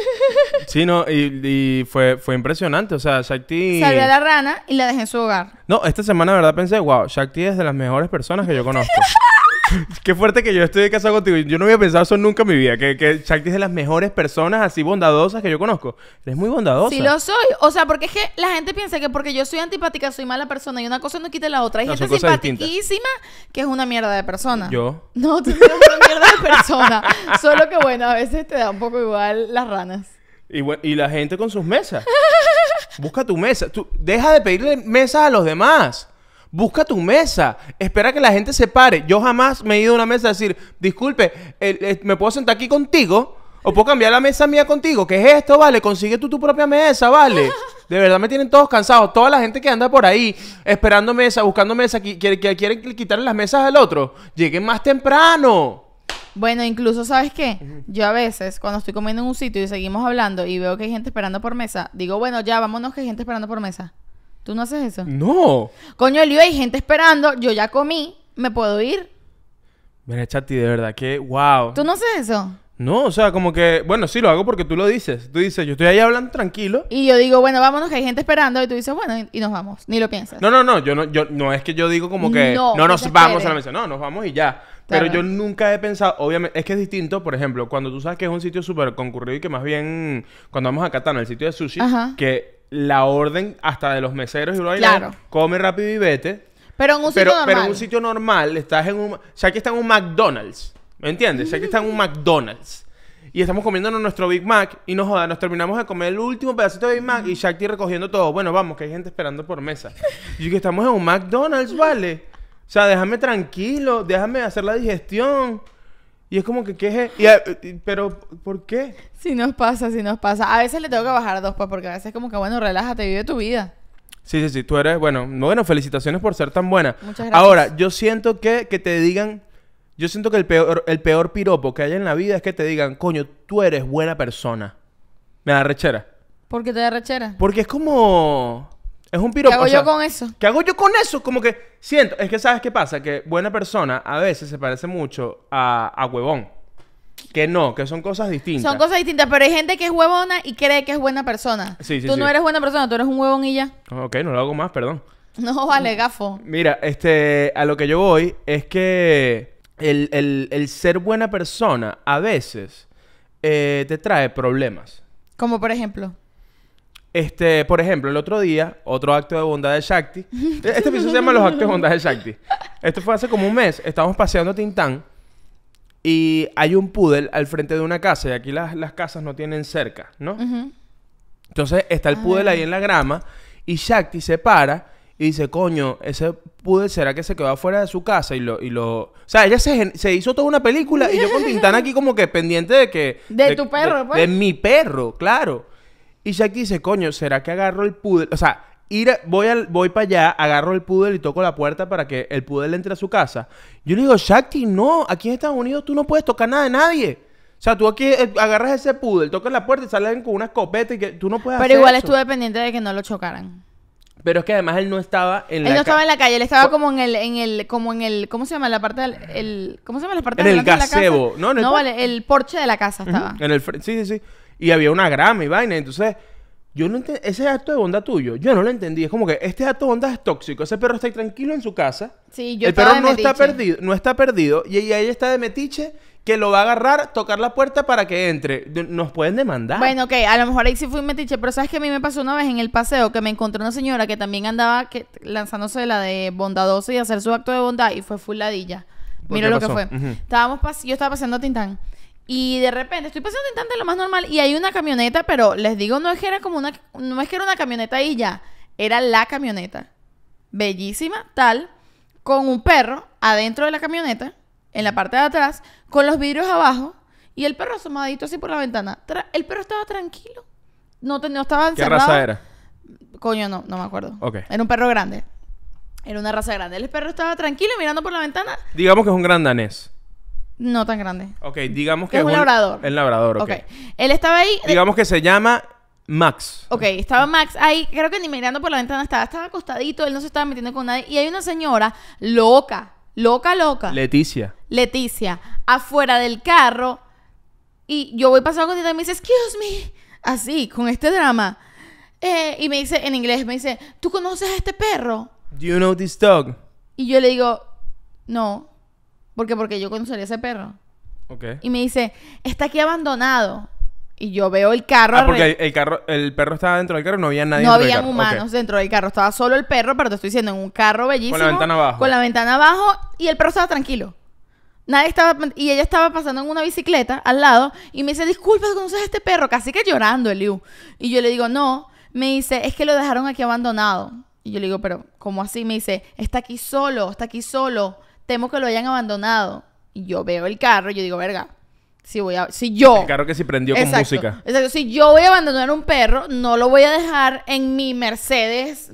Sí, no, y, fue, fue impresionante. O sea, Shakti. salía a la rana y la dejé en su hogar. No, esta semana, de verdad, pensé, wow, Shakti es de las mejores personas que yo conozco. Qué fuerte que yo estoy casado contigo. Yo no había pensado eso nunca en mi vida. Que, que es de las mejores personas así bondadosas que yo conozco. Eres muy bondadosa. Sí lo soy. O sea, porque es que la gente piensa que porque yo soy antipática soy mala persona y una cosa no quita la otra. Hay gente simpaticísima que es una mierda de persona. Yo. No, tú eres una mierda de persona. Solo que bueno, a veces te da un poco igual las ranas. Y, la gente con sus mesas. Busca tu mesa. Tú, deja de pedirle mesas a los demás busca tu mesa, espera que la gente se pare. Yo jamás me he ido a una mesa a decir, disculpe, eh, ¿me puedo sentar aquí contigo? ¿O puedo cambiar la mesa mía contigo? ¿Qué es esto, vale? Consigue tú tu propia mesa, vale. De verdad me tienen todos cansados. Toda la gente que anda por ahí esperando mesa, buscando mesa, que quiere, quiere quitarle las mesas al otro. Lleguen más temprano. Bueno, incluso, ¿sabes qué? Yo a veces, cuando estoy comiendo en un sitio y seguimos hablando y veo que hay gente esperando por mesa, digo, bueno, ya, vámonos que hay gente esperando por mesa. ¿Tú no haces eso? No. Coño, Elio, hay gente esperando. Yo ya comí. ¿Me puedo ir? Mira, Chati, de verdad que, wow. ¿Tú no haces eso? No, o sea, como que, bueno, sí lo hago porque tú lo dices. Tú dices, yo estoy ahí hablando tranquilo. Y yo digo, bueno, vámonos, que hay gente esperando. Y tú dices, bueno, y, nos vamos. Ni lo piensas. No, no, no. Yo no, yo, no es que yo digo como que no, no nos vamos a la mesa. No, nos vamos y ya. Pero yo nunca he pensado, obviamente, es que es distinto, por ejemplo, cuando tú sabes que es un sitio súper concurrido y que más bien, cuando vamos a Katana, el sitio de sushi, que la orden hasta de los meseros y lo Claro. Come rápido y vete. Pero en un sitio normal. pero un sitio normal, estás en un... O está en un McDonald's, ¿me entiendes? Shaq está en un mm. McDonald's. Y estamos comiéndonos nuestro Big Mac y nos joda, nos terminamos de comer el último pedacito de Big Mac y está mm. recogiendo todo. Bueno, vamos, que hay gente esperando por mesa. Y que estamos en un McDonald's, ¿vale? O sea, déjame tranquilo, déjame hacer la digestión. Y es como que queje, eh, pero ¿por qué? Si nos pasa, si nos pasa. A veces le tengo que bajar dos, pues, porque a veces es como que, bueno, relájate, vive tu vida. Sí, sí, sí, tú eres, bueno, bueno, felicitaciones por ser tan buena. Muchas gracias. Ahora, yo siento que, que te digan, yo siento que el peor, el peor piropo que hay en la vida es que te digan, coño, tú eres buena persona. Me da rechera. ¿Por qué te da rechera? Porque es como... Es un piropo. ¿Qué hago yo con eso? ¿Qué hago yo con eso? Como que siento. Es que sabes qué pasa, que buena persona a veces se parece mucho a, huevón. Que no, que son cosas distintas. Son cosas distintas, pero hay gente que es huevona y cree que es buena persona. Sí, sí, tú no eres buena persona, tú eres un huevón y ya. Oh, ok, no lo hago más, perdón. No, vale, gafo. Mira, este, a lo que yo voy es que el, ser buena persona a veces eh, te trae problemas. Como por ejemplo. Este, por ejemplo, el otro día, otro acto de bondad de Shakti. E-, este episodio se llama Los actos de bondad de Shakti. Esto fue hace como un mes. Estábamos paseando Tintán y hay un poodle al frente de una casa. Y aquí las, casas no tienen cerca, ¿no? Entonces está el poodle ahí en la grama y Shakti se para y dice, coño, ese pude, ¿será que se quedó afuera de su casa? Y lo... Y lo... O sea, ella se, hizo toda una película y yo con Tintán aquí como que pendiente de que... De, tu perro, pues. de mi perro, claro. Y Shakti dice, coño, ¿será que agarro el poodle? O sea, ir voy, al, voy para allá, agarro el poodle y toco la puerta para que el poodle entre a su casa. Yo le digo, Shakti, no, aquí en Estados Unidos tú no puedes tocar nada de nadie. O sea, tú aquí eh, agarras ese poodle, tocas la puerta y salen con una escopeta y que tú no puedes Pero igual estuve pendiente de que no lo chocaran. Pero es que además él no estaba en él no estaba en la calle, él estaba como en el, en el, como en el, ¿cómo se llama? La parte del, el, ¿cómo se llama la parte de el la casa? en el no, vale, el porche de la casa estaba. En el, sí, sí, sí. Y había una grama y vaina. Entonces, yo no entendí. Ese acto de bondad tuyo, yo no lo entendí. Es como que este acto de bondad es tóxico. Ese perro está tranquilo en su casa. Sí, yo El perro no está perdido, no está perdido. Y ahí está de metiche que lo va a agarrar, tocar la puerta para que entre. Nos pueden demandar. Bueno, ok, a lo mejor ahí sí fui metiche, pero sabes que a mí me pasó una vez en el paseo que me encontró una señora que también andaba lanzándose la de bondadosa y hacer su acto de bondad y fue fuladilla. Mira lo que fue. yo estaba paseando a Tintán y de repente estoy pasando en lo más normal y hay una camioneta, pero les digo, no es que era como una, no es que era una camioneta y ya, era la camioneta. Bellísima, tal, con un perro adentro de la camioneta, en la parte de atrás, con los vidrios abajo y el perro asomadito así por la ventana. el perro estaba tranquilo. No, tenía... estaba encerrado. ¿Qué raza era? Coño, no, no me acuerdo. Era un perro grande. Era una raza grande. El perro estaba tranquilo mirando por la ventana. Digamos que es un gran danés. No tan grande. Ok, digamos que es, un labrador. El labrador, okay. ok. Él estaba ahí. Digamos que se llama Max. Ok, estaba Max ahí, creo que ni mirando por la ventana estaba, estaba acostadito, él no se estaba metiendo con nadie. Y hay una señora loca, loca, loca. Leticia. Leticia, afuera del carro. Y yo voy pasando con ella y me dice, excuse me. Así, con este drama. Eh, y me dice, en inglés, me dice, ¿tú conoces a este perro? Do you know this dog? Y yo le digo, no. Porque, porque yo conocería a ese perro. Ok. Y me dice, está aquí abandonado. Y yo veo el carro. Ah, porque el, carro, el perro estaba dentro del carro no había nadie. No había humanos dentro del carro. Estaba solo el perro, pero te estoy diciendo, en un carro bellísimo. Con la ventana abajo. Con la ventana abajo y el perro estaba tranquilo. Nadie estaba. Y ella estaba pasando en una bicicleta al lado y me dice, disculpa, ¿conoces a este perro? Casi que llorando, Eliu. Y yo le digo, no. Me dice, es que lo dejaron aquí abandonado. Y yo le digo, pero ¿cómo así? Me dice, está aquí solo, está aquí solo temo que lo hayan abandonado. Y yo veo el carro y yo digo, verga, si voy a, si yo. El carro que se prendió con música. Exacto. Si yo voy a abandonar un perro, no lo voy a dejar en mi Mercedes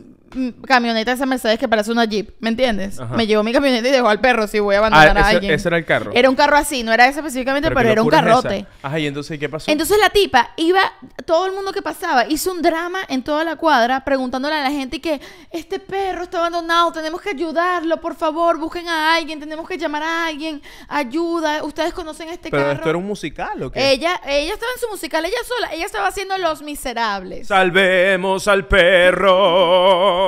camioneta esa Mercedes que parece una Jeep, ¿me entiendes? Me llevó mi camioneta y dejó al perro si voy a abandonar ah, a alguien. Ese era el carro. Era un carro así, no era ese específicamente, pero, era un carrote. Ajá, y entonces ¿qué pasó? Entonces la tipa iba, todo el mundo que pasaba, hizo un drama en toda la cuadra preguntándole a la gente que este perro está abandonado, tenemos que ayudarlo, por favor, busquen a alguien, tenemos que llamar a alguien, ayuda, ustedes conocen este carro. Pero esto era un musical o qué? Ella, ella estaba en su musical, ella sola, ella estaba haciendo Los Miserables. Salvemos al perro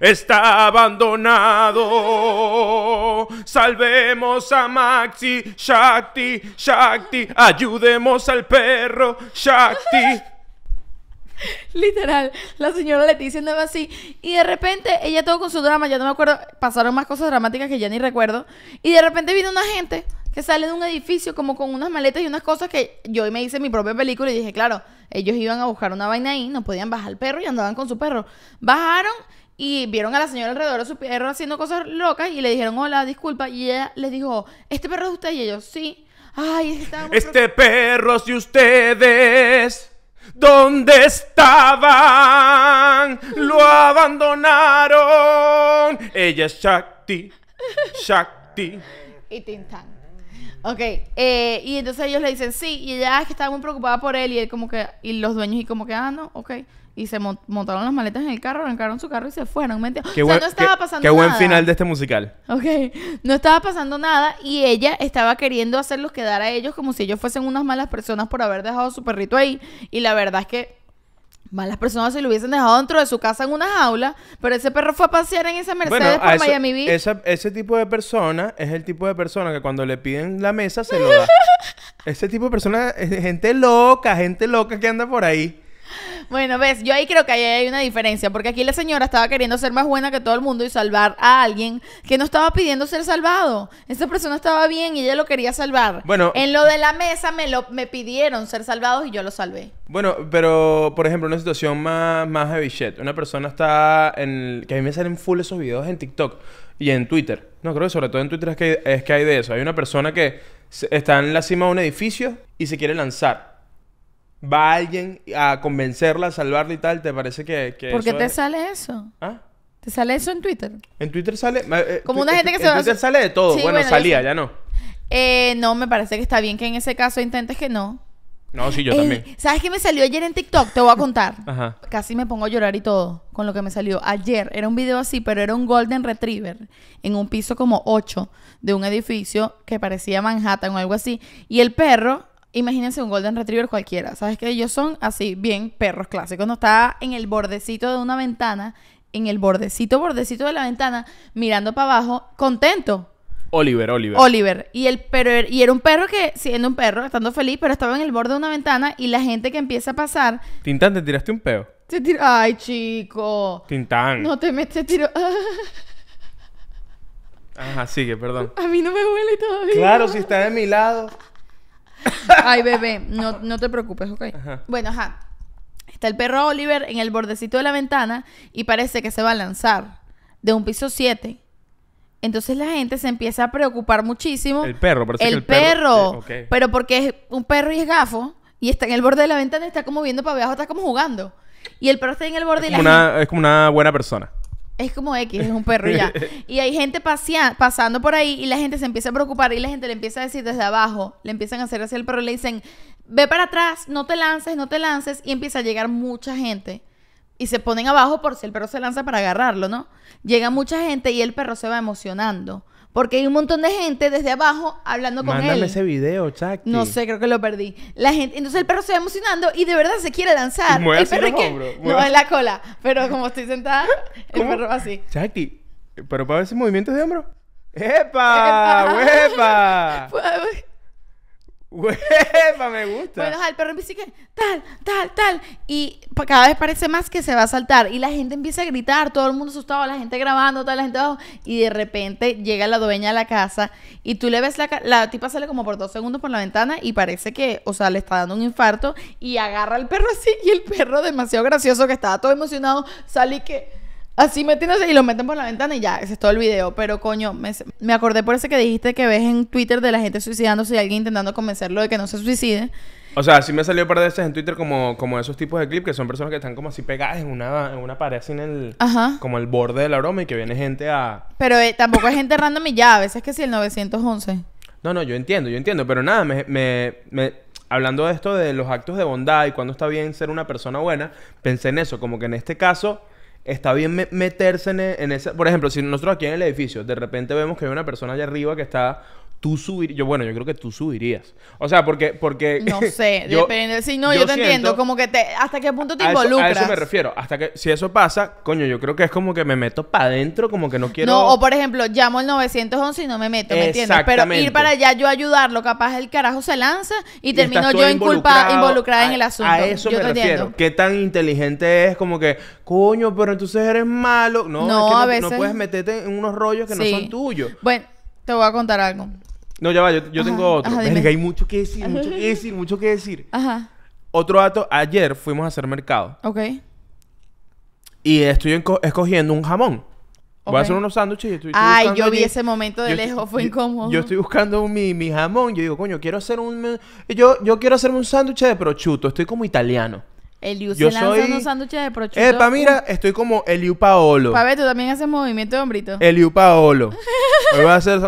está abandonado. Salvemos a Maxi, Shakti, Shakti, ayudemos al perro, Shakti. Literal, la señora Leticia diciendo así. Y de repente, ella todo con su drama, ya no me acuerdo, pasaron más cosas dramáticas que ya ni recuerdo. Y de repente vino una gente que sale de un edificio como con unas maletas y unas cosas que yo me hice mi propia película y dije, claro, ellos iban a buscar una vaina ahí, no podían bajar el perro y andaban con su perro. Bajaron y vieron a la señora alrededor de su perro haciendo cosas locas y le dijeron, hola, disculpa, y ella les dijo, ¿este perro es de usted? Y ellos, sí. Ay, Este perro Si ustedes. ¿Dónde estaban? Lo abandonaron. Ella es Shakti. Shakti. Y tintan Ok, eh, y entonces ellos le dicen sí, y ella ah, es que estaba muy preocupada por él, y él como que, y los dueños, y como que, ah, no, ok. Y se montaron las maletas en el carro, arrancaron su carro y se fueron, Qué buen, buen final de este musical. Ok, no estaba pasando nada, y ella estaba queriendo hacerlos quedar a ellos como si ellos fuesen unas malas personas por haber dejado su perrito ahí, y la verdad es que Malas personas si lo hubiesen dejado dentro de su casa en una jaula, pero ese perro fue a pasear en esa Mercedes por Miami Beach. ese tipo de persona es el tipo de persona que cuando le piden la mesa se lo da. ese tipo de persona es gente loca, gente loca que anda por ahí. Bueno, ves, yo ahí creo que ahí hay una diferencia, porque aquí la señora estaba queriendo ser más buena que todo el mundo y salvar a alguien que no estaba pidiendo ser salvado. Esa persona estaba bien y ella lo quería salvar. Bueno, en lo de la mesa me lo me pidieron ser salvados y yo lo salvé. Bueno, pero por ejemplo, una situación más más heavy Una persona está en que a mí me salen full esos videos en TikTok y en Twitter. No, creo que sobre todo en Twitter es que es que hay de eso. Hay una persona que está en la cima de un edificio y se quiere lanzar va alguien a convencerla, a salvarla y tal, ¿te parece que... que ¿Por qué te sale eso? ¿Ah? ¿Te sale eso en Twitter? En Twitter sale... Eh, como una gente que se va... En Twitter sale de todo. bueno, salía, ya no. Eh, no, me parece que está bien que en ese caso intentes que no. No, sí, yo eh, también. ¿Sabes qué me salió ayer en TikTok? Te voy a contar. Ajá. Casi me pongo a llorar y todo con lo que me salió. Ayer era un video así, pero era un Golden Retriever en un piso como 8 de un edificio que parecía Manhattan o algo así. Y el perro imagínense un Golden Retriever cualquiera. Sabes que ellos son así, bien perros clásicos. No está en el bordecito de una ventana, en el bordecito, bordecito de la ventana, mirando para abajo, contento. Oliver, Oliver. Oliver. Y, el, er, y era un perro que, siendo un perro, estando feliz, pero estaba en el borde de una ventana y la gente que empieza a pasar. Tintán, te tiraste un peo. Te tira Ay, chico. Tintán. No te metes, tiro. Ajá, sigue, perdón. A mí no me huele todavía. Claro, si está de mi lado. Ay, bebé, no, te preocupes, ok. Bueno, ajá. Está el perro Oliver en el bordecito de la ventana y parece que se va a lanzar de un piso 7. Entonces la gente se empieza a preocupar muchísimo. El perro, parece el, el perro. Eh, Pero porque es un perro y es gafo y está en el borde de la ventana, y está como viendo para abajo, está como jugando. Y el perro está en el borde la una, Es como una buena persona es como X, es un perro ya. Y hay gente pasea, pasando por ahí y la gente se empieza a preocupar y la gente le empieza a decir desde abajo, le empiezan a hacer hacia el perro le dicen, ve para atrás, no te lances, no te lances y empieza a llegar mucha gente. Y se ponen abajo por si el perro se lanza para agarrarlo, ¿no? Llega mucha gente y el perro se va emocionando. Porque hay un montón de gente desde abajo hablando con Mándame ese video, Chucky. No sé, creo que lo perdí. La gente, entonces el perro se va emocionando y de verdad se quiere lanzar. Y el perro que, no en la cola, pero como estoy sentada, el perro va así. Chucky, pero para ver movimientos de hombro. ¡Epa! ¡Epa! ¡Epa! ¡Huepa! Me gusta. Bueno, el perro empieza que tal, tal, tal. Y cada vez parece más que se va a saltar. Y la gente empieza a gritar, todo el mundo asustado, la gente grabando, toda la gente Y de repente llega la dueña a la casa y tú le ves la La tipa sale como por dos segundos por la ventana y parece que, o sea, le está dando un infarto. Y agarra al perro así. Y el perro, demasiado gracioso, que estaba todo emocionado, sale y que así metiéndose y lo meten por la ventana y ya, ese es todo el video. Pero coño, me, me acordé por eso que dijiste que ves en Twitter de la gente suicidándose y alguien intentando convencerlo de que no se suicide. O sea, sí me salió par de veces en Twitter como, como esos tipos de clips que son personas que están como así pegadas en una, una pared así en el... Como el borde de la broma y que viene gente a... Pero eh, tampoco es gente random y ya, a veces que sí el 911. No, no, yo entiendo, yo entiendo. Pero nada, me, me, hablando de esto de los actos de bondad y cuando está bien ser una persona buena, pensé en eso. Como que en este caso está bien meterse en, e-, en ese... Por ejemplo, si nosotros aquí en el edificio de repente vemos que hay una persona allá arriba que está tú subir yo bueno yo creo que tú subirías o sea porque porque no sé depende sí no yo, te entiendo como que te hasta qué punto te involucras a eso me refiero hasta que si eso pasa coño yo creo que es como que me meto para adentro como que no quiero no o por ejemplo llamo al 911 y no me meto me entiendes pero ir para allá yo ayudarlo capaz el carajo se lanza y, termino yo involucrada en el asunto a eso me refiero qué tan inteligente es como que coño pero entonces eres malo no, no, veces... no puedes meterte en unos rollos que no son tuyos bueno te voy a contar algo. No, ya va, yo, tengo otro. Ajá, hay mucho que decir, mucho que decir, mucho que decir. Ajá. Otro dato, ayer fuimos a hacer mercado. Ok. Y estoy escogiendo un jamón. Voy a hacer unos sándwiches y estoy, Ay, yo vi ese momento de lejos, fue incómodo. Yo, estoy buscando mi, mi, jamón, yo digo, coño, quiero hacer un... Yo, yo quiero hacerme un sándwich de prochuto, estoy como italiano. Eliu se Yo lanza soy- unos sándwiches de prosciutto. Epa, mira, estoy como Eliu Paolo. Pa' ver, tú también haces movimiento de hombrito. Eliu Paolo. Hoy voy a hacer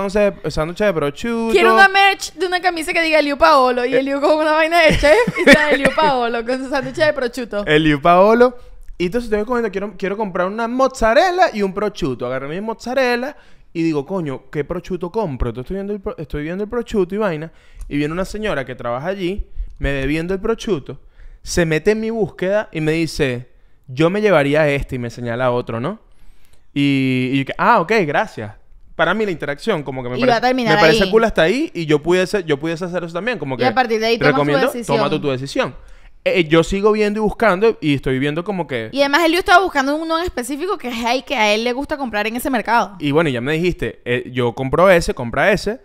sándwiches de- prochuto. Quiero una merch de una camisa que diga Eliu Paolo. Y Eliu con una vaina de chef y está Eliu Paolo con su sándwich de prochuto. Eliu Paolo. Y entonces estoy comiendo, quiero, quiero comprar una mozzarella y un prochuto. Agarré mi mozzarella y digo, coño, ¿qué prochuto compro? Entonces estoy viendo el, estoy viendo el prochuto y vaina. Y viene una señora que trabaja allí, me ve viendo el prochuto se mete en mi búsqueda y me dice, yo me llevaría este y me señala otro, ¿no? Y, ah, ok, gracias. Para mí la interacción, como que me, parece, me parece cool hasta ahí y yo pudiese, yo pudiese hacer eso también. Como que y a partir de ahí recomiendo, toma tu, decisión. Eh, eh, yo sigo viendo y buscando y estoy viendo como que... Y además él yo estaba buscando uno en específico que es ahí que a él le gusta comprar en ese mercado. Y bueno, ya me dijiste, eh, yo compro ese, compra ese.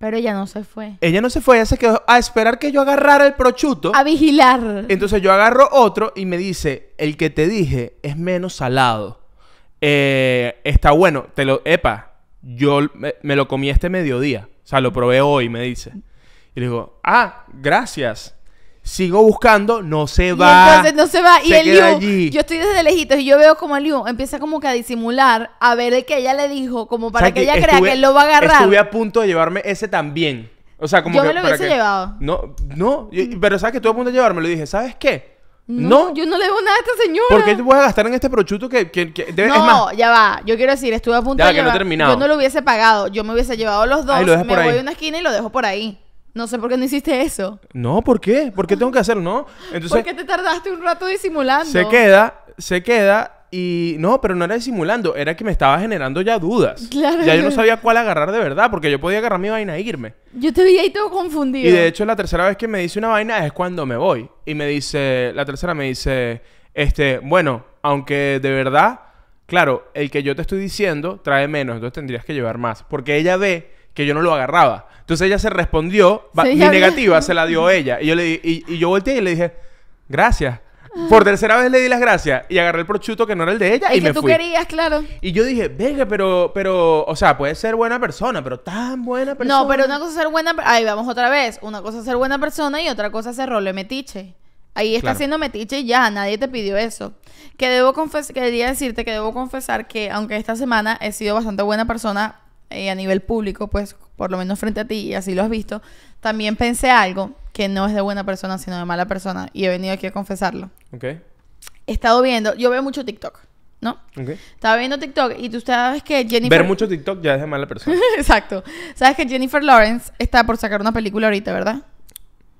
Pero ella no se fue. Ella no se fue, ella se quedó a esperar que yo agarrara el prochuto. A vigilar. Entonces yo agarro otro y me dice, el que te dije es menos salado. Eh, está bueno, te lo... Epa, yo me, me, lo comí este mediodía. O sea, lo probé hoy, me dice. Y le digo, ah, gracias sigo buscando, no se va. entonces no se va. y el Liu, yo estoy desde lejitos y yo veo como el Liu empieza como que a disimular, a ver el que ella le dijo, como para que, ella crea que él lo va a agarrar. Estuve a punto de llevarme ese también. O sea, como Yo que. lo hubiese llevado. No, no. pero sabes que estuve a punto de llevarme, le dije, ¿sabes qué? No, yo no le debo nada a esta señora. ¿Por qué te voy a gastar en este prochuto que, debe- es más? No, ya va. Yo quiero decir, estuve a punto de que terminado. Yo no lo hubiese pagado. Yo me hubiese llevado los dos. me voy a una esquina y lo dejo por ahí. No sé por qué no hiciste eso. No, ¿por qué? ¿Por qué tengo que hacerlo? No. Entonces, ¿Por qué te tardaste un rato disimulando? Se queda, se queda y no, pero no era disimulando, era que me estaba generando ya dudas. Claro. Ya yo no sabía cuál agarrar de verdad, porque yo podía agarrar mi vaina e irme. Yo te vi ahí todo confundido. Y de hecho, la tercera vez que me dice una vaina es cuando me voy. Y me dice, la tercera me dice, este, bueno, aunque de verdad, claro, el que yo te estoy diciendo trae menos, entonces tendrías que llevar más. Porque ella ve que yo no lo agarraba. Entonces ella se respondió, mi negativa se la dio ella. Y yo, le, y, y yo volteé y le dije, gracias. Por tercera vez le di las gracias y agarré el prochuto que no era el de ella y que tú querías, claro. Y yo dije, venga, pero, pero, o sea, puedes ser buena persona, pero tan buena persona. No, pero una cosa es ser buena, ahí vamos otra vez. Una cosa es ser buena persona y otra cosa es ser role metiche. Ahí está haciendo siendo metiche y ya, nadie te pidió eso. Que debo confesar, quería decirte que debo confesar que aunque esta semana he sido bastante buena persona eh, a nivel público, pues por lo menos frente a ti, y así lo has visto, también pensé algo que no es de buena persona, sino de mala persona, y he venido aquí a confesarlo. Ok. He estado viendo, yo veo mucho TikTok. ¿no? Okay. Estaba viendo TikTok y tú sabes que Jennifer... Ver mucho TikTok ya es de mala persona. Exacto. Sabes que Jennifer Lawrence está por sacar una película ahorita, ¿verdad?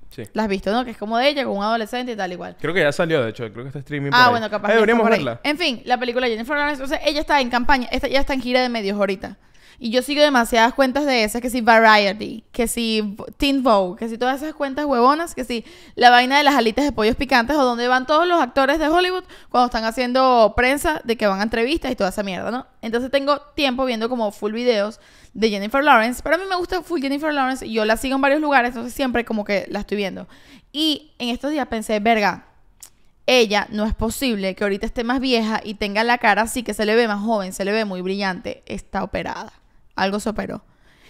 Sí. La has visto, ¿no? Que es como de ella, con un adolescente y tal, igual. Creo que ya salió, de hecho. Creo que está streaming Ah, bueno, capaz. Eh, deberíamos verla. En fin, la película de Jennifer Lawrence. sea ella está en campaña. ella está en gira de medios ahorita. Y yo sigo demasiadas cuentas de esas, que si Variety, que si Teen Vogue, que si todas esas cuentas huevonas, que si la vaina de las alitas de pollos picantes o donde van todos los actores de Hollywood cuando están haciendo prensa de que van a entrevistas y toda esa mierda, ¿no? Entonces tengo tiempo viendo como full videos de Jennifer Lawrence, pero a mí me gusta full Jennifer Lawrence y yo la sigo en varios lugares, entonces siempre como que la estoy viendo. Y en estos días pensé, verga, ella no es posible que ahorita esté más vieja y tenga la cara así que se le ve más joven, se le ve muy brillante, está operada algo se operó.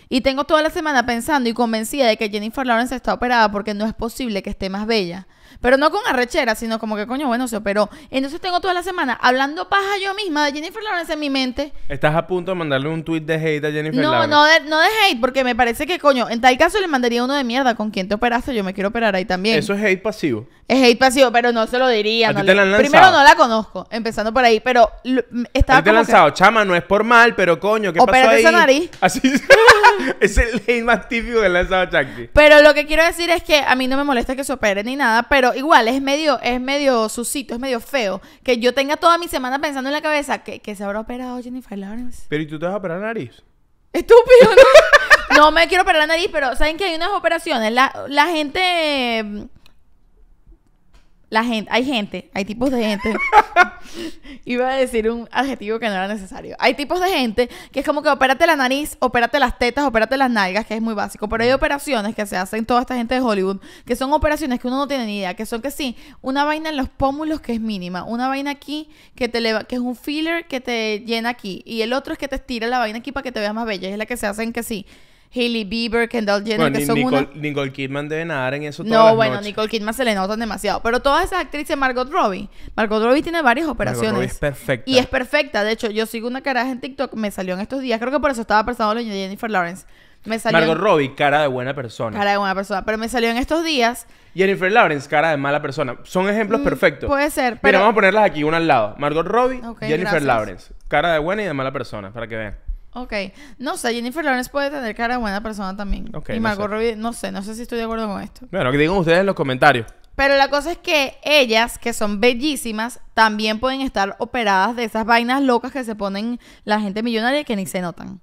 Y tengo toda la semana pensando y convencida de que Jennifer Lawrence está operada porque no es posible que esté más bella. Pero no con arrechera, sino como que coño, bueno, se operó. Entonces tengo toda la semana hablando paja yo misma de Jennifer Lawrence en mi mente. Estás a punto de mandarle un tweet de hate a Jennifer no, Lawrence. No, no de hate, porque me parece que coño, en tal caso le mandaría uno de mierda con quien te operaste, yo me quiero operar ahí también. Eso es hate pasivo. Es hate pasivo, pero no se lo diría. no la Primero no la conozco, empezando por ahí, pero estaba ¿A te lanzado, chama, no es por mal, pero coño, ¿qué pasó ahí? esa nariz. Así es el hate más típico que lanzado Chucky. Pero lo que quiero decir es que a mí no me molesta que se opere ni nada, pero pero igual es medio, es medio sucito, es medio feo. Que yo tenga toda mi semana pensando en la cabeza que, se habrá operado Jennifer Lawrence. Pero ¿y tú te vas a operar la nariz? Estúpido, ¿no? no me quiero operar la nariz, pero ¿saben que hay unas operaciones? La, la gente la gente, hay gente, hay tipos de gente. Iba a decir un adjetivo que no era necesario. Hay tipos de gente que es como que opérate la nariz, opérate las tetas, opérate las nalgas, que es muy básico. Pero hay mm. operaciones que se hacen toda esta gente de Hollywood, que son operaciones que uno no tiene ni idea, que son que sí, una vaina en los pómulos que es mínima, una vaina aquí que te que es un filler que te llena aquí, y el otro es que te estira la vaina aquí para que te veas más bella, es la que se hacen que sí Hailey Bieber, Kendall Jenner, que son Nicole, Nicole Kidman debe nadar en eso todas No, bueno, Nicole Kidman se le notan demasiado. Pero todas esas actrices, Margot Robbie. Margot Robbie tiene varias operaciones. es perfecta. Y es perfecta. De hecho, yo sigo una caraja en TikTok, me salió en estos días. Creo que por eso estaba pensando en Jennifer Lawrence. Me salió Margot Robbie, cara de buena persona. Cara de buena persona. Pero me salió en estos días. Jennifer Lawrence, cara de mala persona. Son ejemplos mm, perfectos. Puede ser. Pero... Mira, vamos a ponerlas aquí una al lado. Margot Robbie, Jennifer Lawrence. Cara de buena y de mala persona, para que vean. Ok. No sé, Jennifer Lawrence puede tener cara de buena persona también. y Margot no Robbie, no sé, no sé si estoy de acuerdo con esto. Bueno, que digan ustedes en los comentarios. Pero la cosa es que ellas, que son bellísimas, también pueden estar operadas de esas vainas locas que se ponen la gente millonaria que ni se notan.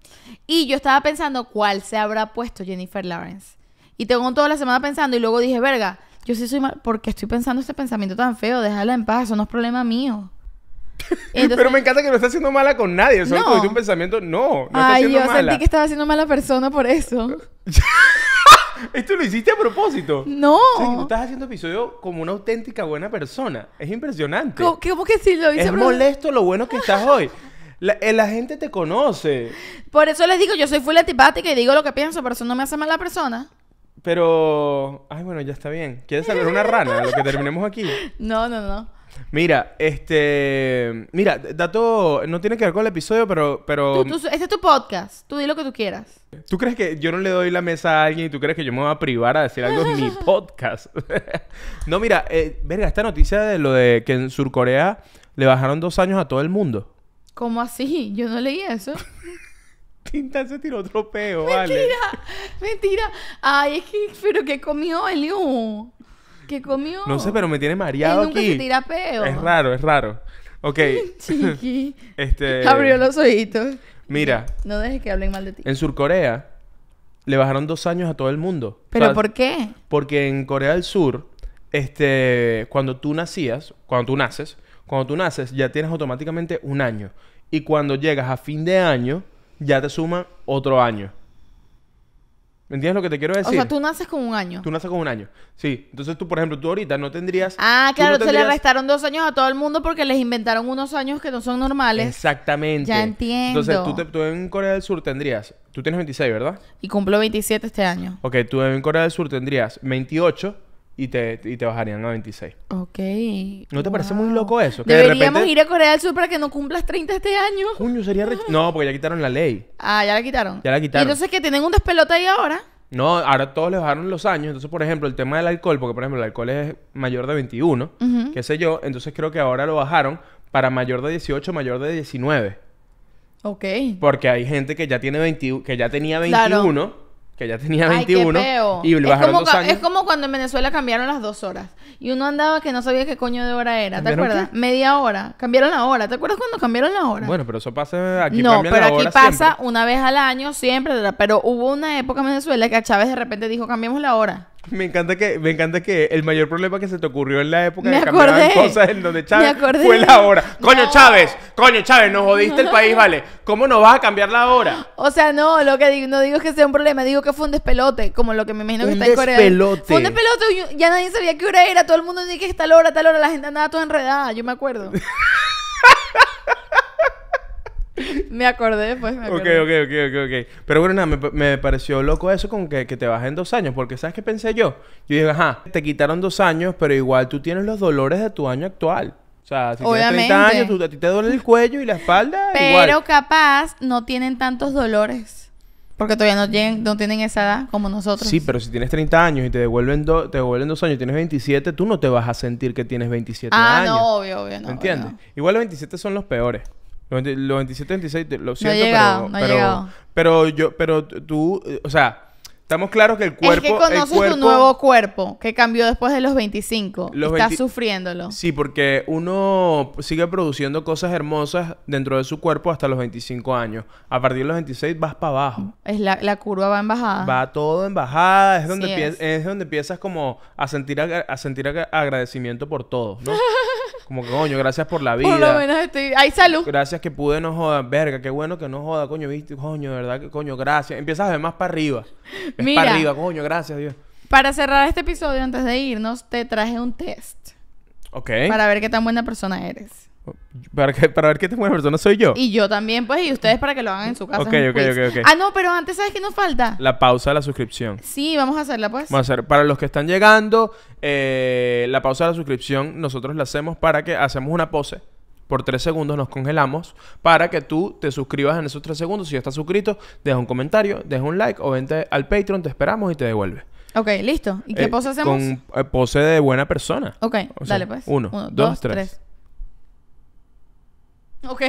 Y yo estaba pensando cuál se habrá puesto Jennifer Lawrence. Y tengo toda la semana pensando y luego dije, verga, yo sí soy mal, porque estoy pensando este pensamiento tan feo, déjala en paz, eso no es problema mío pero me encanta que no estás haciendo mala con nadie. Solo no. un pensamiento. No, no Ay, yo mala. sentí que estaba siendo mala persona por eso. ¿Esto lo hiciste a propósito? No. tú estás haciendo episodio como una auténtica buena persona. Es impresionante. ¿Cómo, que sí lo hice? Es molesto lo bueno que estás hoy. Eh, la, gente te conoce. Por eso les digo, yo soy full antipática y digo lo que pienso, pero eso no me hace mala persona. Pero... Ay, bueno, ya está bien. ¿Quieres saber una rana? Lo que terminemos aquí. No, no, no. Mira, este. Mira, dato. No tiene que ver con el episodio, pero. pero... este es tu podcast. Tú di lo que tú quieras. ¿Tú crees que yo no le doy la mesa a alguien y tú crees que yo me voy a privar a decir algo en mi podcast? no, mira, eh, verga, esta noticia de lo de que en Surcorea le bajaron dos años a todo el mundo. ¿Cómo así? Yo no leí eso. Tinta se tiró otro peo, mentira, vale. Mentira, mentira. Ay, es que, pero que comió el ¿Qué comió? No sé, pero me tiene mareado aquí. Es raro, es raro. Ok. Chiqui. este... Abrió los ojitos. Mira. No dejes que hablen mal de ti. En Surcorea Corea le bajaron dos años a todo el mundo. ¿Pero por qué? Porque en Corea del Sur, este, cuando tú nacías, cuando tú naces, cuando tú naces ya tienes automáticamente un año. Y cuando llegas a fin de año, ya te suman otro año. ¿Me ¿Entiendes lo que te quiero decir? O sea, tú naces con un año. Tú naces con un año. Sí. Entonces tú, por ejemplo, tú ahorita no tendrías. Ah, claro, se le restaron dos años a todo el mundo porque les inventaron unos años que no son normales. Exactamente. Ya entiendo. Entonces tú, tú en Corea del Sur tendrías. Tú tienes 26, ¿verdad? Y cumplo 27 este año. Ok, tú en Corea del Sur tendrías 28 y te, y te bajarían a 26. Ok. ¿No te parece muy loco eso? Que Deberíamos ir a Corea del Sur para que no cumplas 30 este año. sería... No, porque ya quitaron la ley. Ah, ya la quitaron. Ya la quitaron. ¿Y entonces que tienen un despelote ahí ahora. No, ahora todos les bajaron los años. Entonces, por ejemplo, el tema del alcohol, porque por ejemplo el alcohol es mayor de 21, qué sé yo, entonces creo que ahora lo bajaron para mayor de 18, mayor de 19. Ok. Porque hay gente que ya tiene 21... que ya tenía 21 que ya tenía 21 y es como, Es como cuando en Venezuela cambiaron las dos horas y uno andaba que no sabía qué coño de hora era, ¿te acuerdas? Media hora, cambiaron la hora, ¿te acuerdas cuando cambiaron la hora? Bueno, pero eso pasa aquí. No, pero aquí pasa una vez al año siempre, pero hubo una época en Venezuela que a Chávez de repente dijo cambiemos la hora. Me encanta que, me encanta que el mayor problema que se te ocurrió en la época de cosas en donde Chávez fue la hora. Coño Chávez, coño Chávez, nos jodiste el país, vale. ¿Cómo nos vas a cambiar la hora? O sea, no, lo que digo, no digo que sea un problema, digo que fue un despelote, como lo que me imagino que está en Corea. Despelote. Fue un despelote, ya nadie sabía qué hora era, todo el mundo ni que es tal hora, tal hora, la gente andaba toda enredada, yo me acuerdo. me acordé después. Pues, ok, ok, ok, Pero bueno, nada, me, pareció loco eso con que, te bajen dos años. Porque ¿sabes qué pensé yo? Yo dije, ajá, te quitaron dos años, pero igual tú tienes los dolores de tu año actual. O sea, si tienes 30 años, a ti te duele el cuello y la espalda. Pero capaz no tienen tantos dolores. Porque todavía no, no tienen esa edad como nosotros. Sí, pero si tienes 30 años y te devuelven, te devuelven dos años y tienes 27, tú no te vas a sentir que tienes 27 años. Ah, no, obvio, obvio. No, Igual los 27 son los peores. Los 27, 26, lo siento, no llegado, no pero, pero yo, pero tú, o sea, Estamos claros que el cuerpo. Es que conoces tu nuevo cuerpo, que cambió después de los 25. Estás sufriéndolo. Sí, porque uno sigue produciendo cosas hermosas dentro de su cuerpo hasta los 25 años. A partir de los 26 vas para abajo. Es la, curva va en bajada. Va todo en bajada. Es donde, es. donde empiezas como a sentir, a, sentir agradecimiento por todo, Como que, coño, gracias por la vida. Por lo menos estoy... hay salud! Gracias que pude, no joda. Verga, qué bueno que no joda, coño, viste, coño, de verdad, que coño, gracias. Empiezas a ver más para arriba. Mira, para coño, gracias Dios. Para cerrar este episodio, antes de irnos, te traje un test. Ok. Para ver qué tan buena persona eres. Oh, para, ver qué tan buena persona soy yo. Y yo también, pues, y ustedes para que lo hagan en su casa. Pues. Ok, ok, Ah, no, pero antes, ¿sabes qué nos falta? La pausa de la suscripción. Sí, vamos a hacerla, pues. Vamos a hacer, para los que están llegando, eh, la pausa de la suscripción, nosotros la hacemos para que hacemos una pose por tres segundos nos congelamos para que tú te suscribas en esos tres segundos. Si ya estás suscrito, deja un comentario, deja un like o vente al Patreon, te esperamos y te devuelve. Ok, listo. ¿Y qué eh, pose hacemos? Con eh, pose de buena persona. Ok, dale pues. Uno, dos, tres. Ok.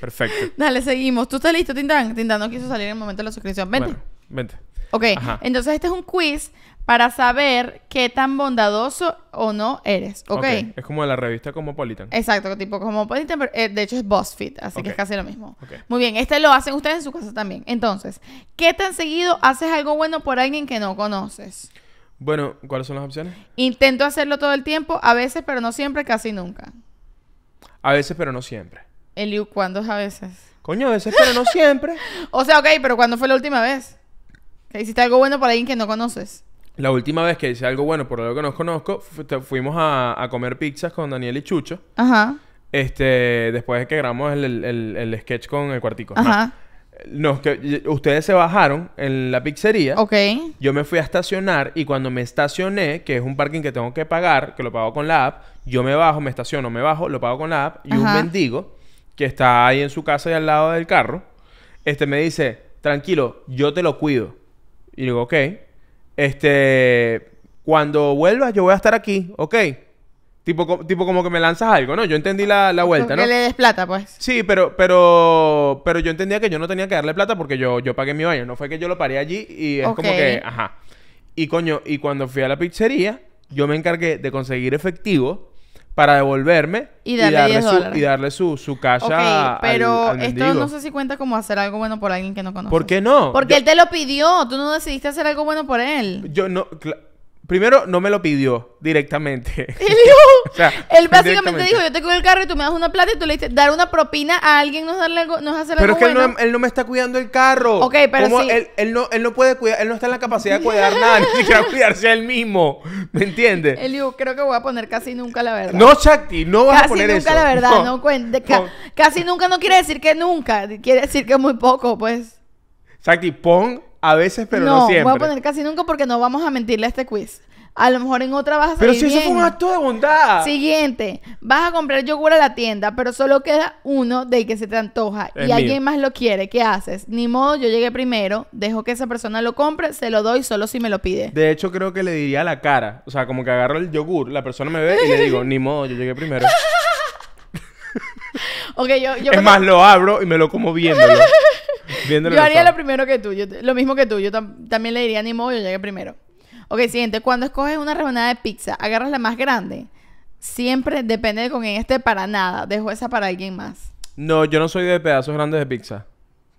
Perfecto. Dale, seguimos. ¿Tú estás listo, Tintán? Tintán no quiso salir en el momento de la suscripción. Vente. vente. Ok, entonces este es un quiz para saber qué tan bondadoso o no eres, ¿ok? Es como la revista Cosmopolitan. Exacto, tipo Cosmopolitan, pero eh, de hecho es BuzzFeed, así que es casi lo mismo. Muy bien, este lo hacen ustedes en su casa también. Entonces, ¿qué tan seguido haces algo bueno por alguien que no conoces? Bueno, ¿cuáles son las opciones? Intento hacerlo todo el tiempo, a veces, pero no siempre, casi nunca. A veces, pero no siempre. Eliu, ¿cuándo es a veces? Coño, a veces, pero no siempre. o sea, ok, pero ¿cuándo fue la última vez? Que hiciste algo bueno por alguien que no conoces. La última vez que hice algo bueno, por lo que nos conozco, fuimos a, comer pizzas con Daniel y Chucho. Ajá. Este, después de que grabamos el, sketch con el cuartico. Ajá. que, ustedes se bajaron en la pizzería. Ok. Yo me fui a estacionar y cuando me estacioné, que es un parking que tengo que pagar, que lo pago con la app, yo me bajo, me estaciono, me bajo, lo pago con la app y un mendigo que está ahí en su casa y al lado del carro, este me dice, tranquilo, yo te lo cuido. Y digo, ok. Este, cuando vuelvas yo voy a estar aquí, ¿ok? Tipo, tipo como que me lanzas algo, ¿no? Yo entendí la, vuelta, ¿no? Que le des plata, pues. Sí, pero, pero, pero yo entendía que yo no tenía que darle plata porque yo, yo pagué mi baño. No fue que yo lo paré allí y es como que, ajá. Y coño, y cuando fui a la pizzería, yo me encargué de conseguir efectivo para devolverme y darle, su, casa su, pero esto no sé si cuenta como hacer algo bueno por alguien que no conoce. ¿Por qué no? Porque él te lo pidió, tú no decidiste hacer algo bueno por él. Yo no, Primero, no me lo pidió directamente. Él él básicamente dijo, yo te cuido el carro y tú me das una plata y tú le dices, dar una propina a alguien no es, darle algo, no pero es que em, él, no, me está cuidando el carro. Ok, pero sí. él, no, él no puede cuidar, él no está en la capacidad de cuidar nada, ni siquiera cuidarse a él mismo. ¿Me entiendes? Él creo que voy a poner casi nunca la verdad. No, Shakti, no vas a poner eso. Casi nunca la verdad, no, cuente. casi nunca no quiere decir que nunca, quiere decir que muy poco, pues. Shakti, pon a veces, pero no, siempre. No, voy a poner casi nunca porque no vamos a mentirle a este quiz. A lo mejor en otra vas a Pero si eso fue un acto de bondad. Siguiente. Vas a comprar yogur a la tienda, pero solo queda uno del que se te antoja y alguien más lo quiere. ¿Qué haces? Ni modo, yo llegué primero, dejo que esa persona lo compre, se lo doy solo si me lo pide. De hecho, creo que le diría la cara. O sea, como que agarro el yogur, la persona me ve y le digo, ni modo, yo llegué primero. Es más, lo abro y me lo como viéndolo. yo haría lo primero que tú, lo mismo que tú. Yo también le diría ni modo, yo llegué primero. Ok, siguiente. Cuando escoges una rebanada de pizza, agarras la más grande. Siempre depende de con quién esté para nada. Dejo esa para alguien más. No, yo no soy de pedazos grandes de pizza.